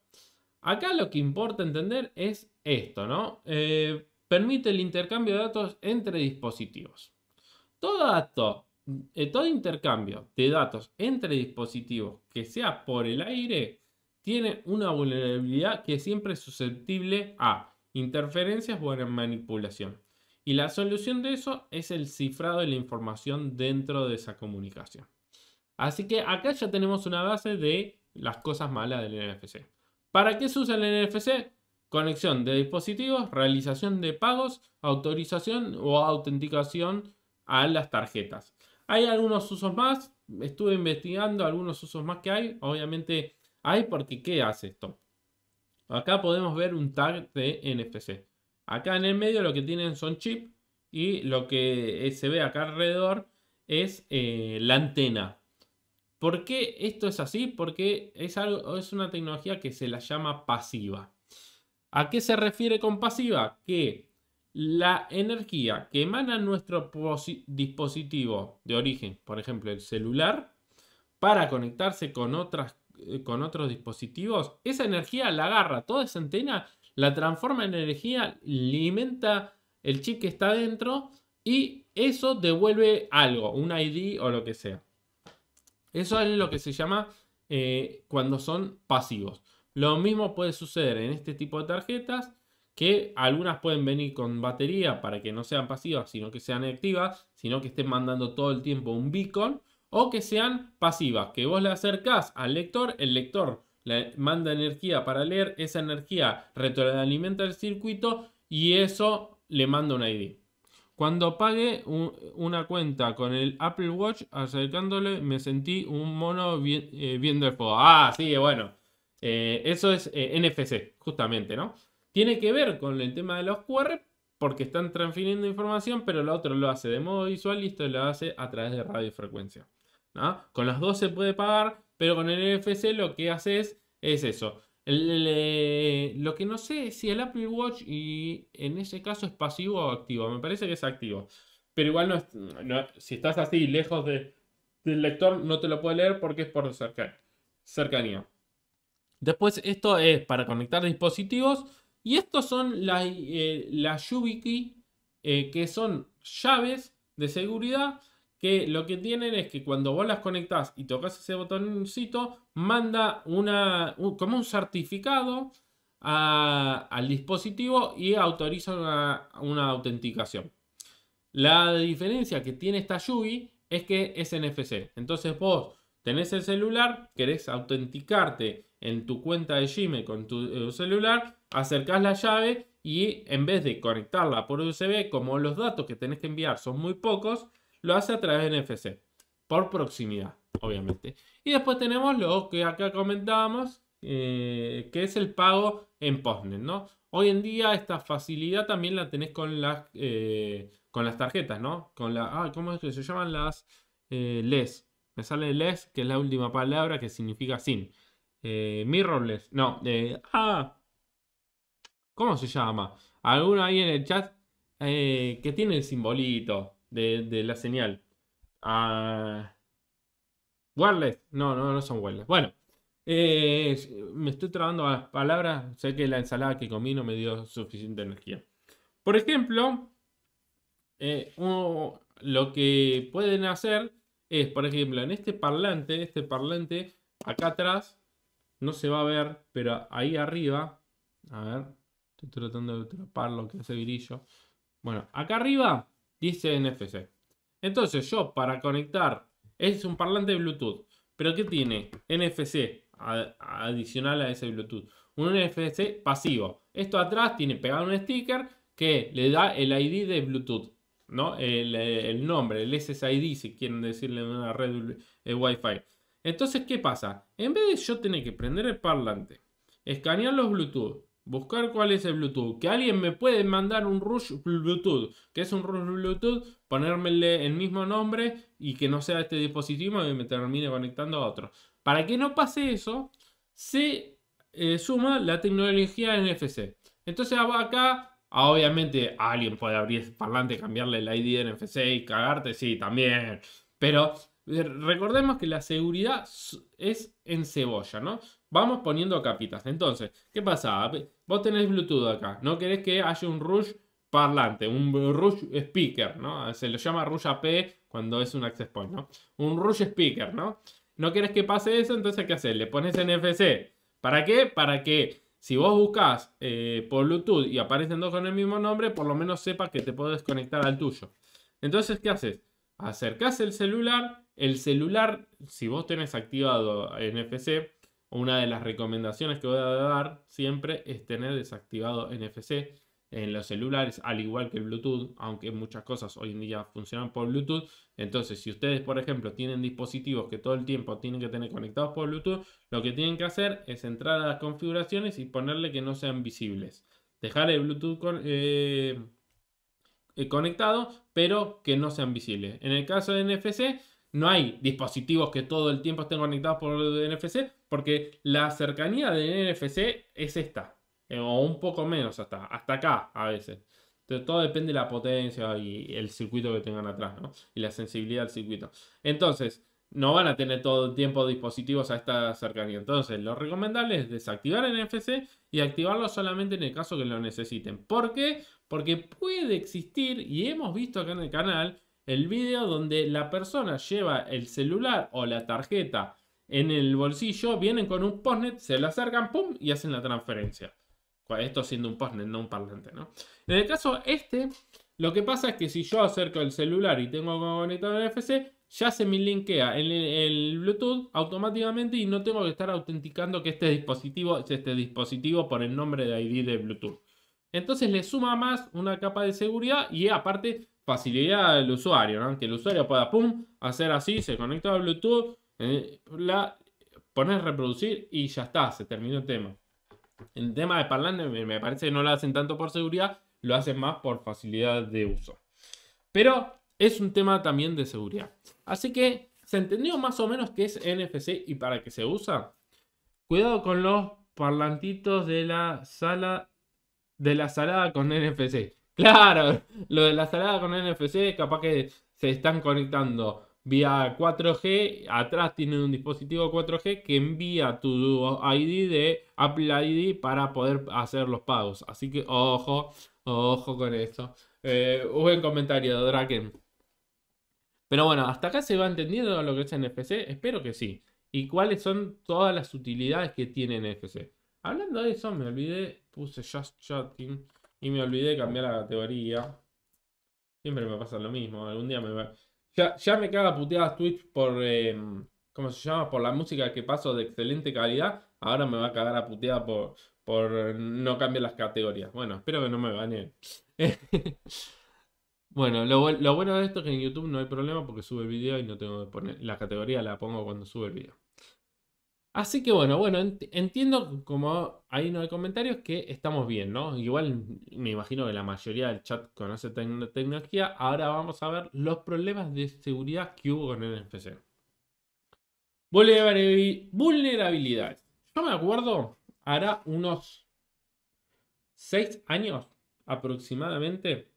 Acá lo que importa entender es esto, ¿no? Eh, permite el intercambio de datos entre dispositivos. Todo eh, todo intercambio de datos entre dispositivos que sea por el aire tiene una vulnerabilidad que siempre es susceptible a interferencias o a manipulación. Y la solución de eso es el cifrado de la información dentro de esa comunicación. Así que acá ya tenemos una base de las cosas malas del NFC. ¿Para qué se usa el NFC? Conexión de dispositivos, realización de pagos, autorización o autenticación a las tarjetas. Hay algunos usos más, estuve investigando algunos usos más que hay. Obviamente hay porque ¿qué hace esto? Acá podemos ver un tag de NFC. Acá en el medio lo que tienen son chips y lo que eh, se ve acá alrededor es eh, la antena. ¿Por qué esto es así? Porque es, algo, es una tecnología que se la llama pasiva. ¿A qué se refiere con pasiva? Que la energía que emana nuestro dispositivo de origen, por ejemplo el celular, para conectarse con, otras, eh, con otros dispositivos, esa energía la agarra toda esa antena la transforma en energía, alimenta el chip que está dentro y eso devuelve algo, un ID o lo que sea. Eso es lo que se llama eh, cuando son pasivos. Lo mismo puede suceder en este tipo de tarjetas, que algunas pueden venir con batería para que no sean pasivas, sino que sean activas, sino que estén mandando todo el tiempo un beacon, o que sean pasivas, que vos le acercás al lector, el lector le manda energía para leer, esa energía retroalimenta el circuito y eso le manda un ID. Cuando pagué una cuenta con el Apple Watch acercándole, me sentí un mono eh, viendo el fuego. Ah, sí, eh, bueno. Eh, eso es NFC, justamente, ¿no? Tiene que ver con el tema de los QR porque están transfiriendo información, pero la otra lo hace de modo visual y esto lo hace a través de radiofrecuencia. Con las dos se puede pagar, pero con el NFC lo que haces es eso. Eh, lo que no sé es si el Apple Watch y en ese caso es pasivo o activo. Me parece que es activo. Pero igual no, si estás así lejos del lector no te lo puede leer porque es por cercanía. Después esto es para conectar dispositivos. Y estos son las, eh, YubiKey, eh, que son llaves de seguridad que lo que tienen es que cuando vos las conectás y tocas ese botoncito, manda una, como un certificado al dispositivo y autoriza una, autenticación. La diferencia que tiene esta Yubi es que es NFC. Entonces vos tenés el celular, querés autenticarte en tu cuenta de Gmail con tu eh, celular, acercás la llave y en vez de conectarla por USB, como los datos que tenés que enviar son muy pocos, lo hace a través de NFC, por proximidad, obviamente. Y después tenemos lo que acá comentábamos, eh, que es el pago en Postnet, ¿no? Hoy en día esta facilidad también la tenés con las, eh, con las tarjetas, ¿no? Con la, ah, ¿Cómo es que se llaman las eh, LES? Me sale LES, que es la última palabra que significa sin. mirrorless, no. Ah. ¿Cómo se llama? Alguno ahí en el chat que tiene el simbolito de, la señal. A... Ah, wireless. No, no, no son wireless. Bueno, eh, me estoy trabando a palabras. Sé que la ensalada que comí no me dio suficiente energía. Por ejemplo, eh, lo que pueden hacer es, por ejemplo, en este parlante, este parlante, acá atrás, no se va a ver, pero ahí arriba, a ver, estoy tratando de atraparlo. lo que hace virillo. Bueno, acá arriba dice NFC. Entonces yo para conectar, es un parlante Bluetooth, pero ¿qué tiene? NFC adicional a ese Bluetooth. Un NFC pasivo. Esto atrás tiene pegado un sticker que le da el ID de Bluetooth. ¿no? El, nombre, el SSID, si quieren decirle en una red eh, Wi-Fi. Entonces, ¿qué pasa? En vez de yo tener que prender el parlante, escanear los Bluetooth, Buscar cuál es el Bluetooth. Que alguien me puede mandar un Rush Bluetooth. Que es un Rush Bluetooth. Ponérmele el mismo nombre y que no sea este dispositivo y me termine conectando a otro. Para que no pase eso, se eh, suma la tecnología NFC. Entonces acá Obviamente alguien puede abrir ese parlante, cambiarle el ID de NFC y cagarte, sí, también. Pero eh, recordemos que la seguridad es en cebolla, ¿no? Vamos poniendo capitas. Entonces, ¿qué pasa? Vos tenés Bluetooth acá. No querés que haya un rush parlante, un rush speaker, ¿no? Se lo llama rush AP cuando es un access point, ¿no? Un rush speaker, ¿no? No querés que pase eso, entonces ¿qué haces? Le pones NFC. ¿Para qué? Para que si vos buscas eh, por Bluetooth y aparecen dos con el mismo nombre, por lo menos sepas que te puedes conectar al tuyo. Entonces, ¿qué haces? Acercás el celular. El celular, si vos tenés activado NFC, una de las recomendaciones que voy a dar siempre es tener desactivado NFC en los celulares, al igual que el Bluetooth, aunque muchas cosas hoy en día funcionan por Bluetooth. Entonces, si ustedes, por ejemplo, tienen dispositivos que todo el tiempo tienen que tener conectados por Bluetooth, lo que tienen que hacer es entrar a las configuraciones y ponerle que no sean visibles. Dejar el Bluetooth eh, eh, conectado, pero que no sean visibles. En el caso de NFC, no hay dispositivos que todo el tiempo estén conectados por NFC, porque la cercanía del NFC es esta, eh, o un poco menos hasta, hasta acá a veces. todo depende de la potencia y el circuito que tengan atrás, Y la sensibilidad del circuito. Entonces, no van a tener todo el tiempo dispositivos a esta cercanía. Entonces, lo recomendable es desactivar el NFC y activarlo solamente en el caso que lo necesiten. ¿Por qué? Porque puede existir, y hemos visto acá en el canal, el video donde la persona lleva el celular o la tarjeta en el bolsillo, vienen con un postnet, se lo acercan, pum, y hacen la transferencia. Esto siendo un postnet, no un parlante, ¿no? En el caso este, lo que pasa es que si yo acerco el celular y tengo conectado el NFC, ya se me linkea en el, Bluetooth automáticamente y no tengo que estar autenticando que este dispositivo es este dispositivo por el nombre de ID de Bluetooth. Entonces le suma más una capa de seguridad y aparte facilidad al usuario, ¿no? que el usuario pueda pum, hacer así, se conecta a Bluetooth, eh, la pones reproducir y ya está, se terminó el tema. El tema de parlante me parece que no lo hacen tanto por seguridad, lo hacen más por facilidad de uso. Pero es un tema también de seguridad. Así que se entendió más o menos qué es NFC y para qué se usa. Cuidado con los parlantitos de la sala de la salada con NFC. Claro, lo de la salada con NFC capaz que se están conectando vía 4G. Atrás tienen un dispositivo 4G que envía tu ID de Apple ID para poder hacer los pagos. Así que ojo, ojo con esto. Eh, un buen comentario, Draken. Pero bueno, hasta acá se va entendiendo lo que es NFC. Espero que sí. ¿Y cuáles son todas las utilidades que tiene NFC? Hablando de eso, me olvidé, puse Just Chatting y me olvidé cambiar la categoría. Siempre me pasa lo mismo. Algún día me va, ya, ya me caga puteada Twitch por. Em, se llama? Por la música que paso de excelente calidad. Ahora me va a cagar a puteada por, por eh, no cambiar las categorías. Bueno, espero que no me gane. bueno, lo, lo, bueno de esto es que en YouTube no hay problema porque sube el video y no tengo que poner. La categoría la pongo cuando sube el video. Así que bueno, bueno, entiendo como ahí no hay comentarios que estamos bien, ¿no? Igual me imagino que la mayoría del chat conoce tecnología. Ahora vamos a ver los problemas de seguridad que hubo con el NFC. Vulnerabilidad. Yo me acuerdo, hará unos 6 años aproximadamente,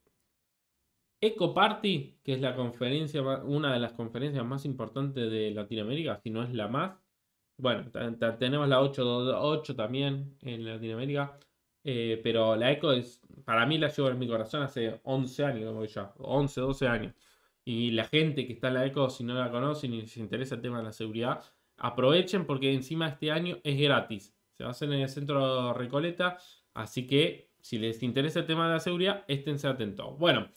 EcoParty, que es la conferencia, una de las conferencias más importantes de Latinoamérica, si no es la más, bueno, tenemos la 828 también en Latinoamérica. Eh, pero la Eco es, para mí la llevo en mi corazón hace 11 años, como ya, 11, 12 años. Y la gente que está en la Eco, si no la conocen y se interesa el tema de la seguridad, aprovechen porque encima este año es gratis. Se va a hacer en el centro Recoleta, así que si les interesa el tema de la seguridad, esténse atentos. Bueno,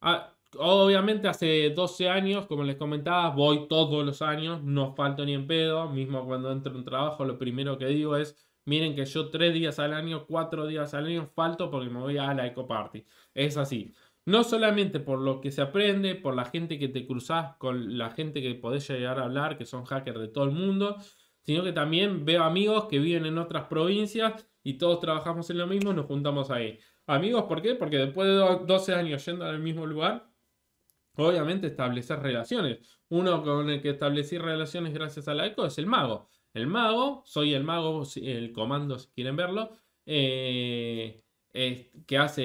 a, ah, Obviamente hace 12 años, como les comentaba, voy todos los años, no falto ni en pedo, mismo cuando entro en trabajo, lo primero que digo es, miren que yo tres días al año, cuatro días al año falto porque me voy a la Eco Party. Es así. No solamente por lo que se aprende, por la gente que te cruzás, con la gente que podés llegar a hablar, que son hackers de todo el mundo, sino que también veo amigos que viven en otras provincias y todos trabajamos en lo mismo, nos juntamos ahí. Amigos, ¿por qué? Porque después de 12 años yendo al mismo lugar, Obviamente establecer relaciones. Uno con el que establecí relaciones gracias a la ECO es el mago. El mago, soy el mago, el comando si quieren verlo, eh, que hace,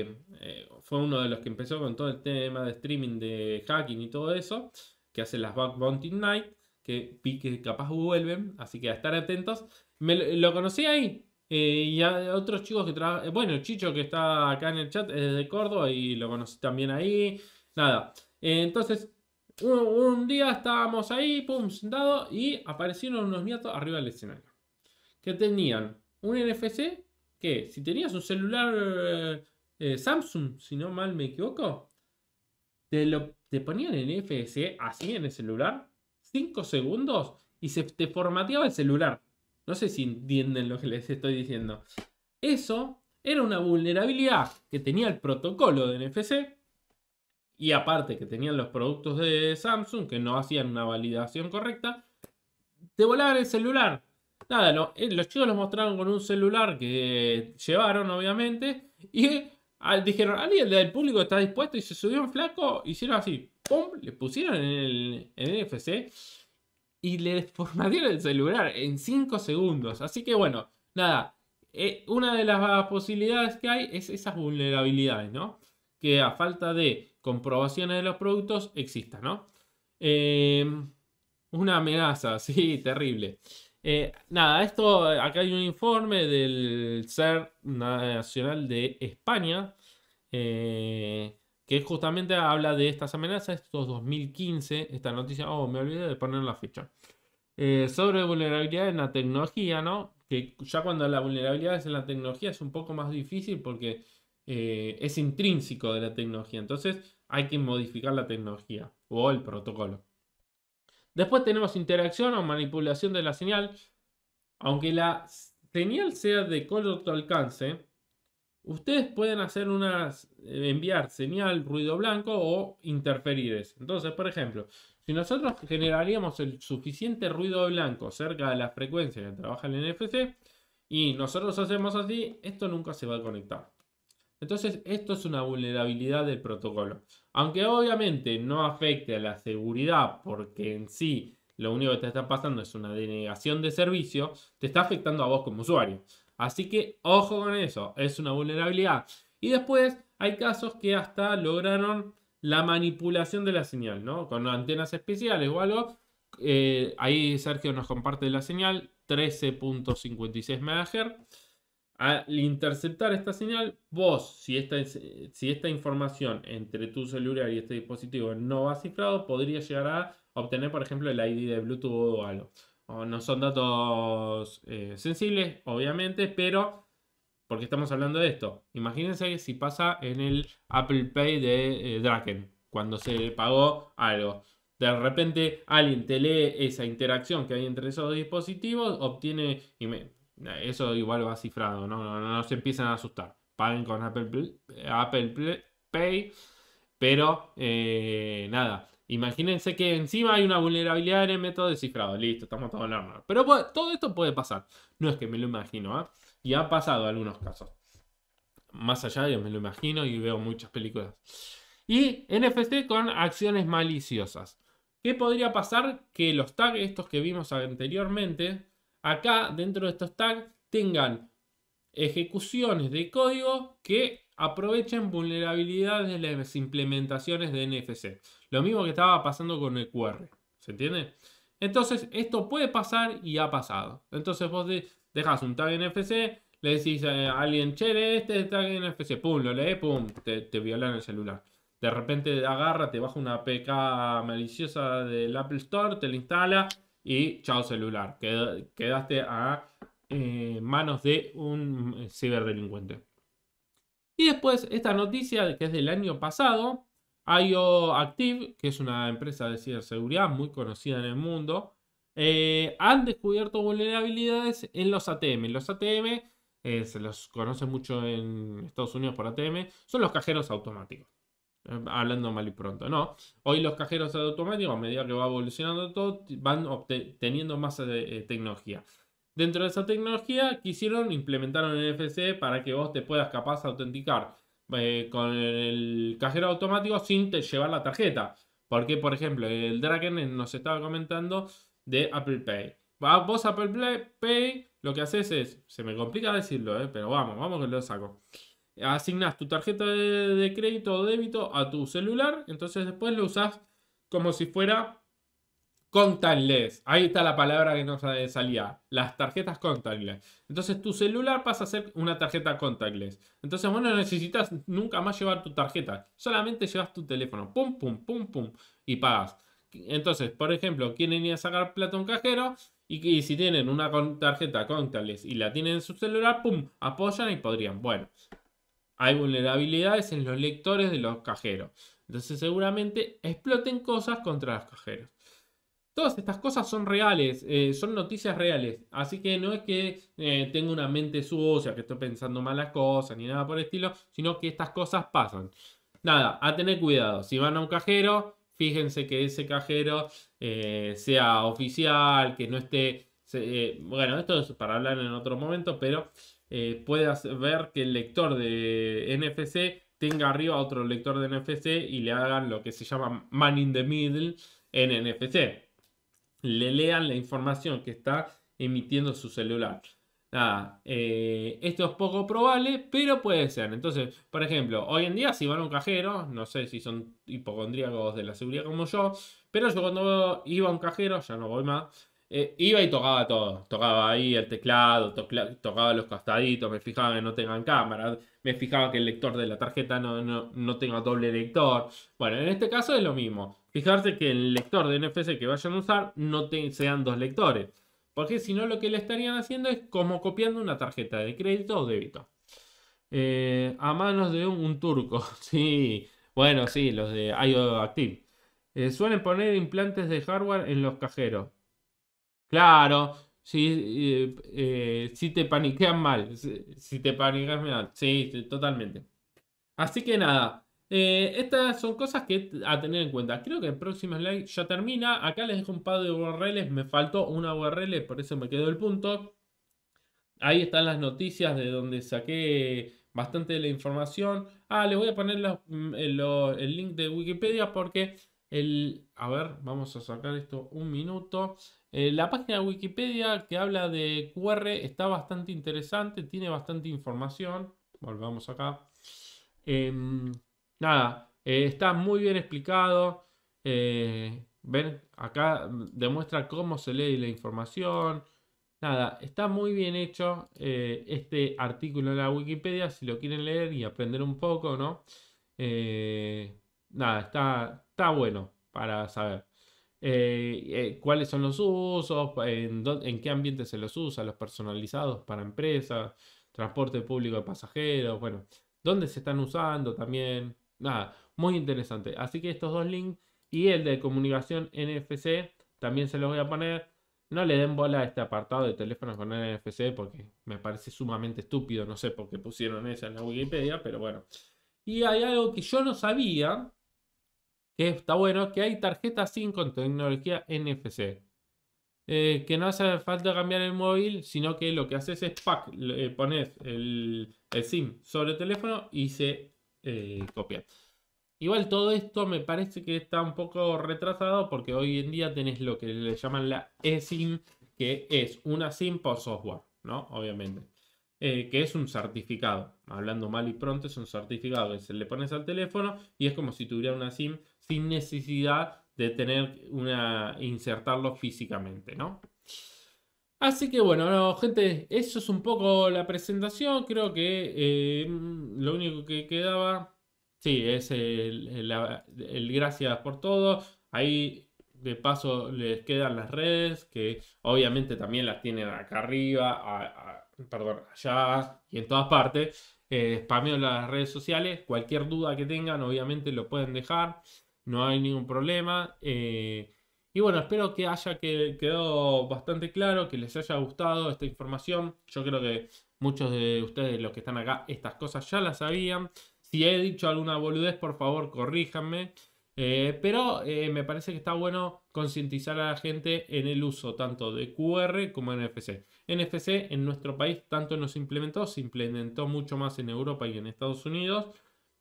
eh, fue uno de los que empezó con todo el tema de streaming, de hacking y todo eso, que hace las Bounty Night, que, pique capaz vuelven, así que a estar atentos. Me, lo conocí ahí, eh, y otros chicos que trabajan. Bueno, Chicho que está acá en el chat es de Córdoba y lo conocí también ahí. Nada. entonces, un, día estábamos ahí, pum, sentado, y aparecieron unos nietos arriba del escenario. Que tenían un NFC que, si tenías un celular eh, eh, Samsung, si no mal me equivoco, te, lo, te ponían el NFC así en el celular, 5 segundos, y se te formateaba el celular. No sé si entienden lo que les estoy diciendo. Eso era una vulnerabilidad que tenía el protocolo de NFC y aparte que tenían los productos de Samsung que no hacían una validación correcta, te volaban el celular. Nada, eh, los chicos los mostraron con un celular que llevaron, obviamente, y ah, dijeron, alguien ah, del público está dispuesto y se subió un flaco, hicieron así, ¡pum! Le pusieron en el, NFC y le formatearon el celular en 5 segundos. Así que bueno, nada, eh, una de las posibilidades que hay es esas vulnerabilidades, ¿no? Que a falta de comprobaciones de los productos exista, ¿no? Em, una amenaza, sí, terrible. Eh, nada, esto, acá hay un informe del SER Nacional de España eh, que justamente habla de estas amenazas, es 2015, esta noticia, oh, me olvidé de poner la fecha, eh, sobre vulnerabilidad en la tecnología, ¿no? Que ya cuando la vulnerabilidad es en la tecnología es un poco más difícil porque es intrínseco de la tecnología. Entonces, hay que modificar la tecnología o el protocolo. Después tenemos interacción o manipulación de la señal. Aunque la señal sea de corto alcance, ustedes pueden hacer unas, eh, enviar señal ruido blanco o interferir. Entonces, por ejemplo, si nosotros generaríamos el suficiente ruido blanco cerca de la frecuencia que trabaja el NFC y nosotros hacemos así, esto nunca se va a conectar. Entonces, esto es una vulnerabilidad del protocolo. Aunque obviamente no afecte a la seguridad porque en sí lo único que te está pasando es una denegación de servicio, te está afectando a vos como usuario. Así que ojo con eso, es una vulnerabilidad. Y después hay casos que hasta lograron la manipulación de la señal, ¿no? Con antenas especiales o algo. Eh, ahí Sergio nos comparte la señal, 13.56 MHz. Al interceptar esta señal, vos, eh, si esta, información entre tu celular y este dispositivo no va cifrado, podría llegar a obtener, por ejemplo, el ID de Bluetooth o algo. no son datos eh, sensibles, obviamente, pero porque estamos hablando de esto. Imagínense si pasa en el Apple Pay de eh, Draken, cuando se pagó algo. De repente alguien te lee esa interacción que hay entre esos dispositivos, obtiene, eso igual va cifrado, ¿no? No, se empiezan a asustar. Paguen con Apple, Apple Pay, pero eh, nada. Imagínense que encima hay una vulnerabilidad en el método de cifrado. Listo, estamos todos alarmados. Pero todo esto puede pasar. No es que me lo imagino, ¿ah? Y ha pasado en algunos casos. Más allá, de yo me lo imagino y veo muchas películas. Y NFT con acciones maliciosas. ¿Qué podría pasar? Que los tags estos que vimos anteriormente acá dentro de estos tags tengan ejecuciones de código que aprovechen vulnerabilidades de las implementaciones de NFC. Lo mismo que estaba pasando con el QR. ¿Se entiende? Entonces, esto puede pasar y ha pasado. Entonces, vos dejas un tag NFC, le decís a alguien, che, este tag NFC, pum, lo lees, pum, te, violan el celular. De repente agarra, te baja una APK maliciosa del Apple Store, te la instala, y chao celular. Quedaste a eh, manos de un eh, ciberdelincuente. Y después esta noticia que es del año pasado, IO Active, que es una empresa de ciberseguridad muy conocida en el mundo, eh, han descubierto vulnerabilidades en los ATM. Los ATM, se los conoce mucho en Estados Unidos por ATM, son los cajeros automáticos hablando mal y pronto, ¿no? Hoy los cajeros automáticos, a medida que va evolucionando todo, van obteniendo más eh, tecnología. Dentro de esa tecnología, quisieron implementar un NFC para que vos te puedas capaz autenticar eh, con el cajero automático sin te llevar la tarjeta. Porque, por ejemplo, el Draken eh, nos estaba comentando de Apple Pay. Vos Apple Pay, lo que haces es, se me complica decirlo, pero vamos, vamos que lo saco asignas tu tarjeta de, crédito o débito a tu celular, entonces después lo usas como si fuera contactless. Ahí está la palabra que nos salía, las tarjetas contactless. Entonces tu celular pasa a ser una tarjeta contactless. Entonces bueno, no necesitas nunca más llevar tu tarjeta, solamente llevas tu teléfono, pum, pum, pum, pum, y pagas. Entonces, por ejemplo, quieren ir a sacar plata a un cajero y, y si tienen una tarjeta contactless y la tienen en su celular, pum, apoyan y podrían. Bueno, hay vulnerabilidades en los lectores de los cajeros. Entonces seguramente exploten cosas contra los cajeros. Todas estas cosas son reales, eh, son noticias reales. Así que no es que eh, tenga una mente sucia, que estoy pensando malas cosas, ni nada por el estilo, sino que estas cosas pasan. Nada, a tener cuidado. Si van a un cajero, fíjense que ese cajero eh, sea oficial, que no esté... bueno, esto es para hablar en otro momento, pero eh, puedas ver que el lector de NFC tenga arriba otro lector de NFC y le hagan lo que se llama man in the middle en NFC. Le lean la información que está emitiendo su celular. Eh, esto es poco probable, pero puede ser. Entonces, por ejemplo, hoy en día si van a un cajero, no sé si son hipocondríacos de la seguridad como yo, pero yo cuando iba a un cajero, ya no voy más, eh, iba y tocaba todo. Tocaba ahí el teclado, tocaba los costaditos, me fijaba que no tengan cámara, me fijaba que el lector de la tarjeta no, tenga doble lector. Bueno, en este caso es lo mismo. Fijarse que el lector de NFC que vayan a usar no sean dos lectores. Porque si no, lo que le estarían haciendo es como copiando una tarjeta de crédito o débito. Eh, a manos de un, turco. Sí, bueno, sí, los de IO Active. Eh, suelen poner implantes de hardware en los cajeros. Claro, eh, si te paniquean mal. Si, te paniquean mal, sí, totalmente. Así que nada, eh, estas son cosas que a tener en cuenta. Creo que el próximo slide ya termina. Acá les dejo un par de URLs, me faltó una URL, por eso me quedó el punto. Ahí están las noticias de donde saqué bastante de la información. Ah, les voy a poner mm, eh, el link de Wikipedia porque el... A ver, vamos a sacar esto un minuto. Eh, la página de Wikipedia que habla de QR está bastante interesante, tiene bastante información. Volvamos acá. Em, nada, eh, está muy bien explicado. Eh, Ven, acá demuestra cómo se lee la información. Nada, está muy bien hecho este artículo de la Wikipedia. Si lo quieren leer y aprender un poco, ¿no? nada, está, está bueno para saber. Eh, eh, cuáles son los usos, en, qué ambiente se los usa, los personalizados para empresas, transporte público de pasajeros, bueno, dónde se están usando también. Nada, muy interesante. Así que estos dos links y el de comunicación NFC también se los voy a poner. No le den bola a este apartado de teléfonos con NFC porque me parece sumamente estúpido. No sé por qué pusieron esa en la Wikipedia, pero bueno. Y hay algo que yo no sabía, que está bueno, que hay tarjetas SIM con tecnología NFC. Eh, que no hace falta cambiar el móvil, sino que lo que haces es pack, pones el, SIM sobre el teléfono y se eh, copia. Igual todo esto me parece que está un poco retrasado porque hoy en día tenés lo que le llaman la eSIM, que es una SIM por software, ¿no? Obviamente. Eh, que es un certificado. Hablando mal y pronto, es un certificado que se le pones al teléfono y es como si tuviera una SIM sin necesidad de tener una insertarlo físicamente, ¿no? Así que bueno, gente, eso es un poco la presentación. Creo que eh, lo único que quedaba, sí, es el, gracias por todo. Ahí de paso les quedan las redes, que obviamente también las tienen acá arriba, perdón, allá y en todas partes. Eh, las redes sociales. Cualquier duda que tengan, obviamente lo pueden dejar no hay ningún problema. Eh, y bueno, espero que haya que, quedado bastante claro, que les haya gustado esta información. Yo creo que muchos de ustedes, los que están acá, estas cosas ya las sabían. Si he dicho alguna boludez, por favor, corríjanme. Eh, pero eh, me parece que está bueno concientizar a la gente en el uso tanto de QR como NFC. NFC en nuestro país tanto no se implementó, se implementó mucho más en Europa y en Estados Unidos.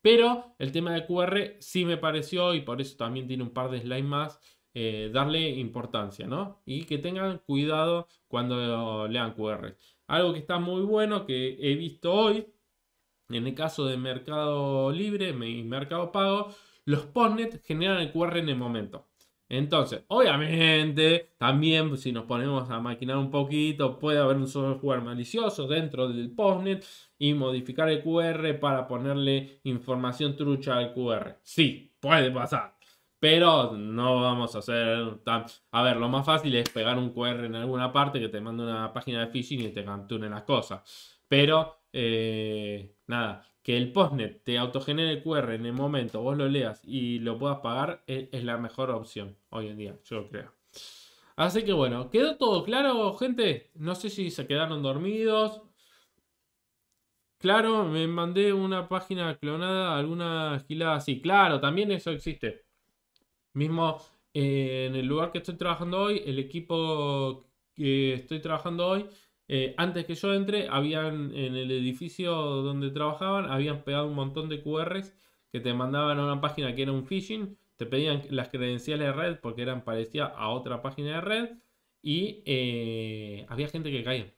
Pero el tema de QR sí me pareció, y por eso también tiene un par de slides más, eh, darle importancia, ¿no? Y que tengan cuidado cuando lean QR. Algo que está muy bueno, que he visto hoy, en el caso de Mercado Libre y Mercado Pago, los postnets generan el QR en el momento. Entonces, obviamente, también pues, si nos ponemos a maquinar un poquito, puede haber un software malicioso dentro del postnet y modificar el QR para ponerle información trucha al QR. Sí, puede pasar. Pero no vamos a hacer tan... A ver, lo más fácil es pegar un QR en alguna parte que te mande una página de phishing y te cantune las cosas. Pero, eh, nada, que el postnet te autogenere el QR en el momento, vos lo leas y lo puedas pagar, e-, es, la mejor opción hoy en día, yo creo. Así que bueno, ¿quedó todo claro, gente? No sé si se quedaron dormidos. Claro, me mandé una página clonada, alguna gilada así. Claro, también eso existe. Mismo eh, en el lugar que estoy trabajando hoy, el equipo que estoy trabajando hoy eh, antes que yo entré, habían en el edificio donde trabajaban, habían pegado un montón de QRs que te mandaban a una página que era un phishing, te pedían las credenciales de red porque eran parecidas a otra página de red y eh, había gente que caía.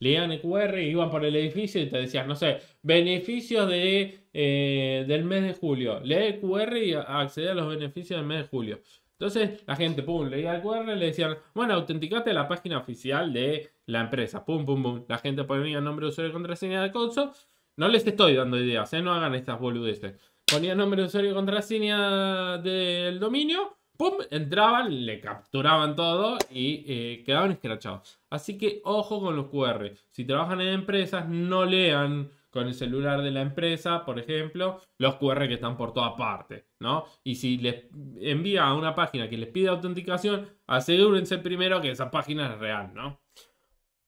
Leían el QR, iban por el edificio y te decían, no sé, beneficios de, eh, del mes de julio. Lee el QR y accede a los beneficios del mes de julio. Entonces la gente, pum, leía el QR, le decían, bueno, autenticate la página oficial de la empresa, pum, pum, pum. La gente ponía nombre de usuario y contraseña de console. No les estoy dando ideas, ¿eh? no hagan estas boludeces. Ponía nombre de usuario y contraseña del dominio, pum, entraban, le capturaban todo y eh, quedaban escrachados. Así que ojo con los QR. Si trabajan en empresas, no lean con el celular de la empresa, por ejemplo, los QR que están por toda parte, ¿no? Y si les envía a una página que les pide autenticación, asegúrense primero que esa página es real, ¿no?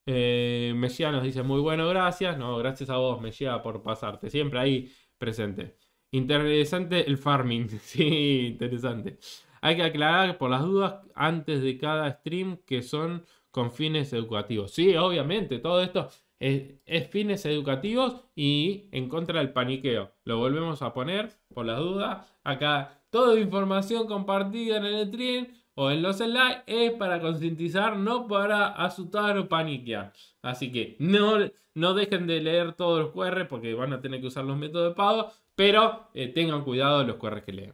Eh, nos dice muy bueno, gracias. No, gracias a vos, Mejía, por pasarte. Siempre ahí presente. Interesante el farming. sí, interesante. Hay que aclarar por las dudas antes de cada stream que son con fines educativos. Sí, obviamente, todo esto es, fines educativos y en contra del paniqueo. Lo volvemos a poner por las dudas. Acá toda información compartida en el tren o en los slides es para concientizar, no para asustar o paniquear. Así que no, no dejen de leer todos los QR porque van a tener que usar los métodos de pago, pero eh, tengan cuidado los QR que leen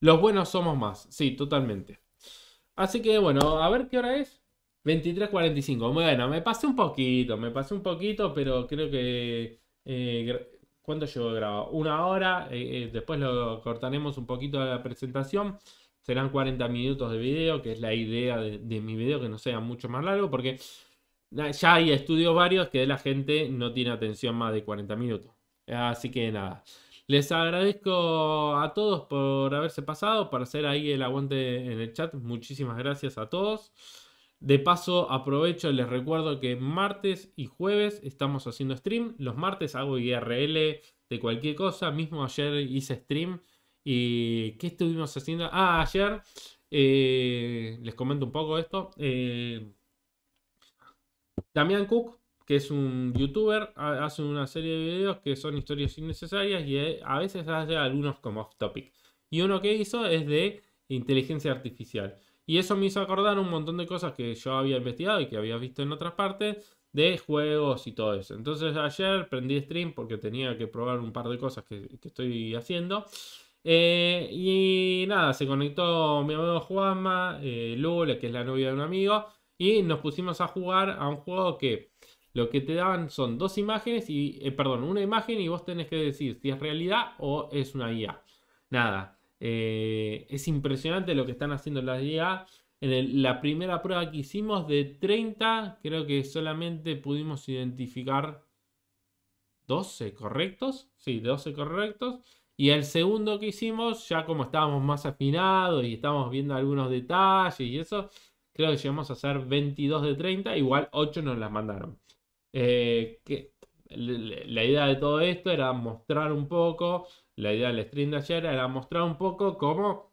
Los buenos somos más, sí, totalmente. Así que bueno, a ver qué hora es. 23.45. Bueno, me pasé un poquito, me pasé un poquito, pero creo que... Eh, ¿Cuánto llevo grabado? Una hora. Eh, eh, después lo cortaremos un poquito de la presentación. Serán 40 minutos de video, que es la idea de, de mi video, que no sea mucho más largo, porque ya hay estudios varios que la gente no tiene atención más de 40 minutos. Así que nada. Les agradezco a todos por haberse pasado, por hacer ahí el aguante en el chat. Muchísimas gracias a todos. De paso, aprovecho, les recuerdo que martes y jueves estamos haciendo stream. Los martes hago IRL de cualquier cosa. Mismo ayer hice stream. ¿Y qué estuvimos haciendo? Ah, ayer eh, les comento un poco esto. Eh, Damián Cook, que es un youtuber, hace una serie de videos que son historias innecesarias y eh, a veces hace algunos como off topic. Y uno que hizo es de inteligencia artificial. Y eso me hizo acordar un montón de cosas que yo había investigado y que había visto en otras partes de juegos y todo eso. Entonces ayer prendí stream porque tenía que probar un par de cosas que, estoy haciendo. Eh, y nada, se conectó mi amigo Juanma, eh, que es la novia de un amigo, y nos pusimos a jugar a un juego que lo que te dan son dos imágenes y, eh, perdón, una imagen y vos tenés que decir si es realidad o es una guía. Nada, eh, es impresionante lo que están haciendo las IA. En la primera prueba que hicimos de 30, creo que solamente pudimos identificar 12 correctos. Sí, 12 correctos. Y el segundo que hicimos, ya como estábamos más afinados y estábamos viendo algunos detalles y eso, creo que llegamos a hacer 22 de 30, igual 8 nos las mandaron. Eh, la idea de todo esto era mostrar un poco la idea del stream de ayer era mostrar un poco cómo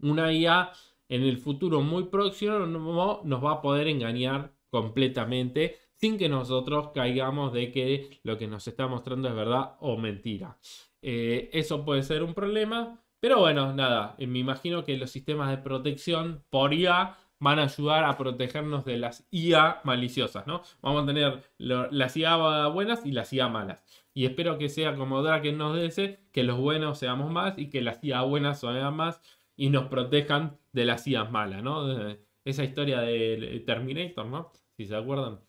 una IA en el futuro muy próximo nos va a poder engañar completamente sin que nosotros caigamos de que lo que nos está mostrando es verdad o mentira. Eh, eso puede ser un problema, pero bueno, nada, me imagino que los sistemas de protección por IA van a ayudar a protegernos de las IA maliciosas, ¿no? Vamos a tener las IA buenas y las IA malas. Y espero que sea como Draken nos dice, que los buenos seamos más y que las IA buenas sean más y nos protejan de las IA malas, ¿no? esa historia de eh, Terminator, ¿no? Si se acuerdan.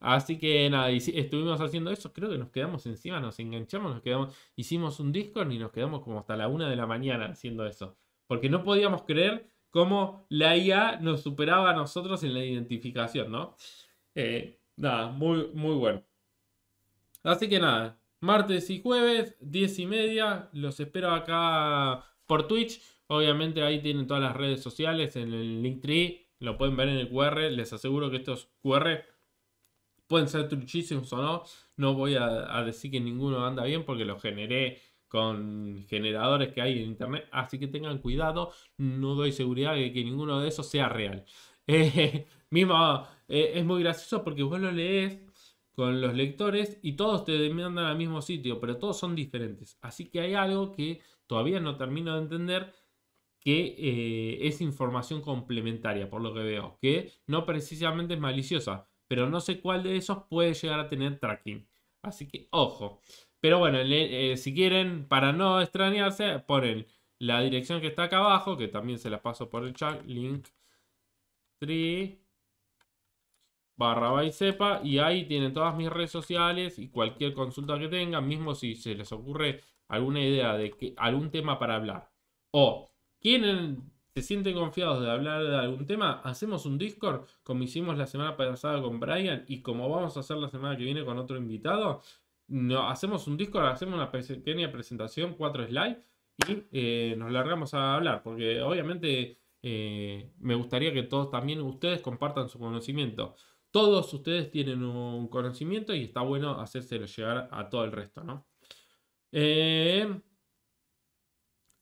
Así que nada, estuvimos haciendo eso, creo que nos quedamos encima, nos enganchamos, nos quedamos, hicimos un Discord y nos quedamos como hasta la una de la mañana haciendo eso. Porque no podíamos creer como la IA nos superaba a nosotros en la identificación, ¿no? Eh, nada, muy, muy bueno. Así que nada, martes y jueves, 10 y media, los espero acá por Twitch. Obviamente ahí tienen todas las redes sociales, en el Linktree, lo pueden ver en el QR. Les aseguro que estos QR pueden ser truchísimos o no. No voy a, a decir que ninguno anda bien porque lo generé con generadores que hay en internet, así que tengan cuidado, no doy seguridad de que ninguno de esos sea real. Eh, mismo, eh, es muy gracioso porque vos lo lees con los lectores y todos te demandan al mismo sitio, pero todos son diferentes. Así que hay algo que todavía no termino de entender que eh, es información complementaria, por lo que veo, que no precisamente es maliciosa, pero no sé cuál de esos puede llegar a tener tracking. Así que ojo. Pero bueno, eh, si quieren, para no extrañarse, ponen la dirección que está acá abajo, que también se la paso por el chat, link 3 barra sepa y ahí tienen todas mis redes sociales y cualquier consulta que tengan, mismo si se les ocurre alguna idea de que, algún tema para hablar o quieren se sienten confiados de hablar de algún tema, hacemos un Discord como hicimos la semana pasada con Brian y como vamos a hacer la semana que viene con otro invitado, no, hacemos un disco, hacemos una pequeña presentación, cuatro slides, y eh, nos largamos a hablar, porque obviamente eh, me gustaría que todos también ustedes compartan su conocimiento. Todos ustedes tienen un conocimiento y está bueno hacérselo llegar a todo el resto, ¿no? Eh,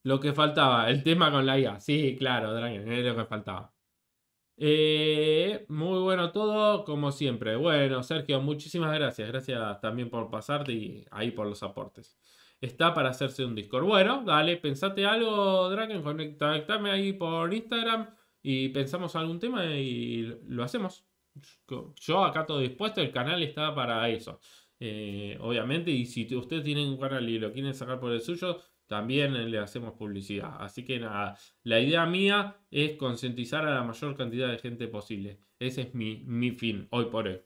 lo que faltaba, el tema con la IA. Sí, claro, Dragon, es lo que faltaba. Eh, muy bueno todo, como siempre. Bueno, Sergio, muchísimas gracias. Gracias también por pasarte y ahí por los aportes. Está para hacerse un Discord. Bueno, dale, pensate algo, Draken, conectame ahí por Instagram y pensamos algún tema y lo hacemos. Yo acá todo dispuesto, el canal está para eso. Eh, obviamente, y si ustedes tienen un canal y lo quieren sacar por el suyo, también le hacemos publicidad. Así que nada, la idea mía es concientizar a la mayor cantidad de gente posible. Ese es mi, fin hoy por hoy.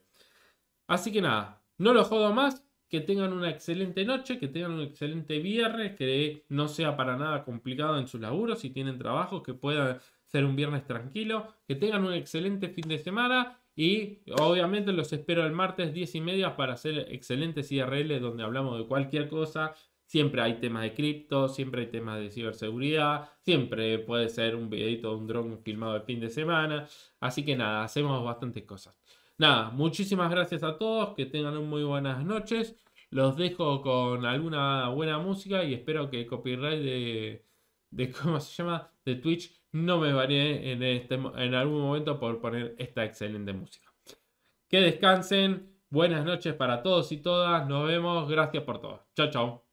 Así que nada, no lo jodo más. Que tengan una excelente noche, que tengan un excelente viernes, que no sea para nada complicado en sus laburos, si tienen trabajo, que puedan ser un viernes tranquilo, que tengan un excelente fin de semana y obviamente los espero el martes 10 y media para hacer excelentes IRL donde hablamos de cualquier cosa, Siempre hay temas de cripto, siempre hay temas de ciberseguridad, siempre puede ser un videito de un dron filmado el fin de semana. Así que nada, hacemos bastantes cosas. Nada, muchísimas gracias a todos, que tengan muy buenas noches. Los dejo con alguna buena música y espero que el copyright de, ¿cómo se llama? de Twitch no me varíe en, este, en algún momento por poner esta excelente música. Que descansen, buenas noches para todos y todas, nos vemos, gracias por todo. Chao, chao.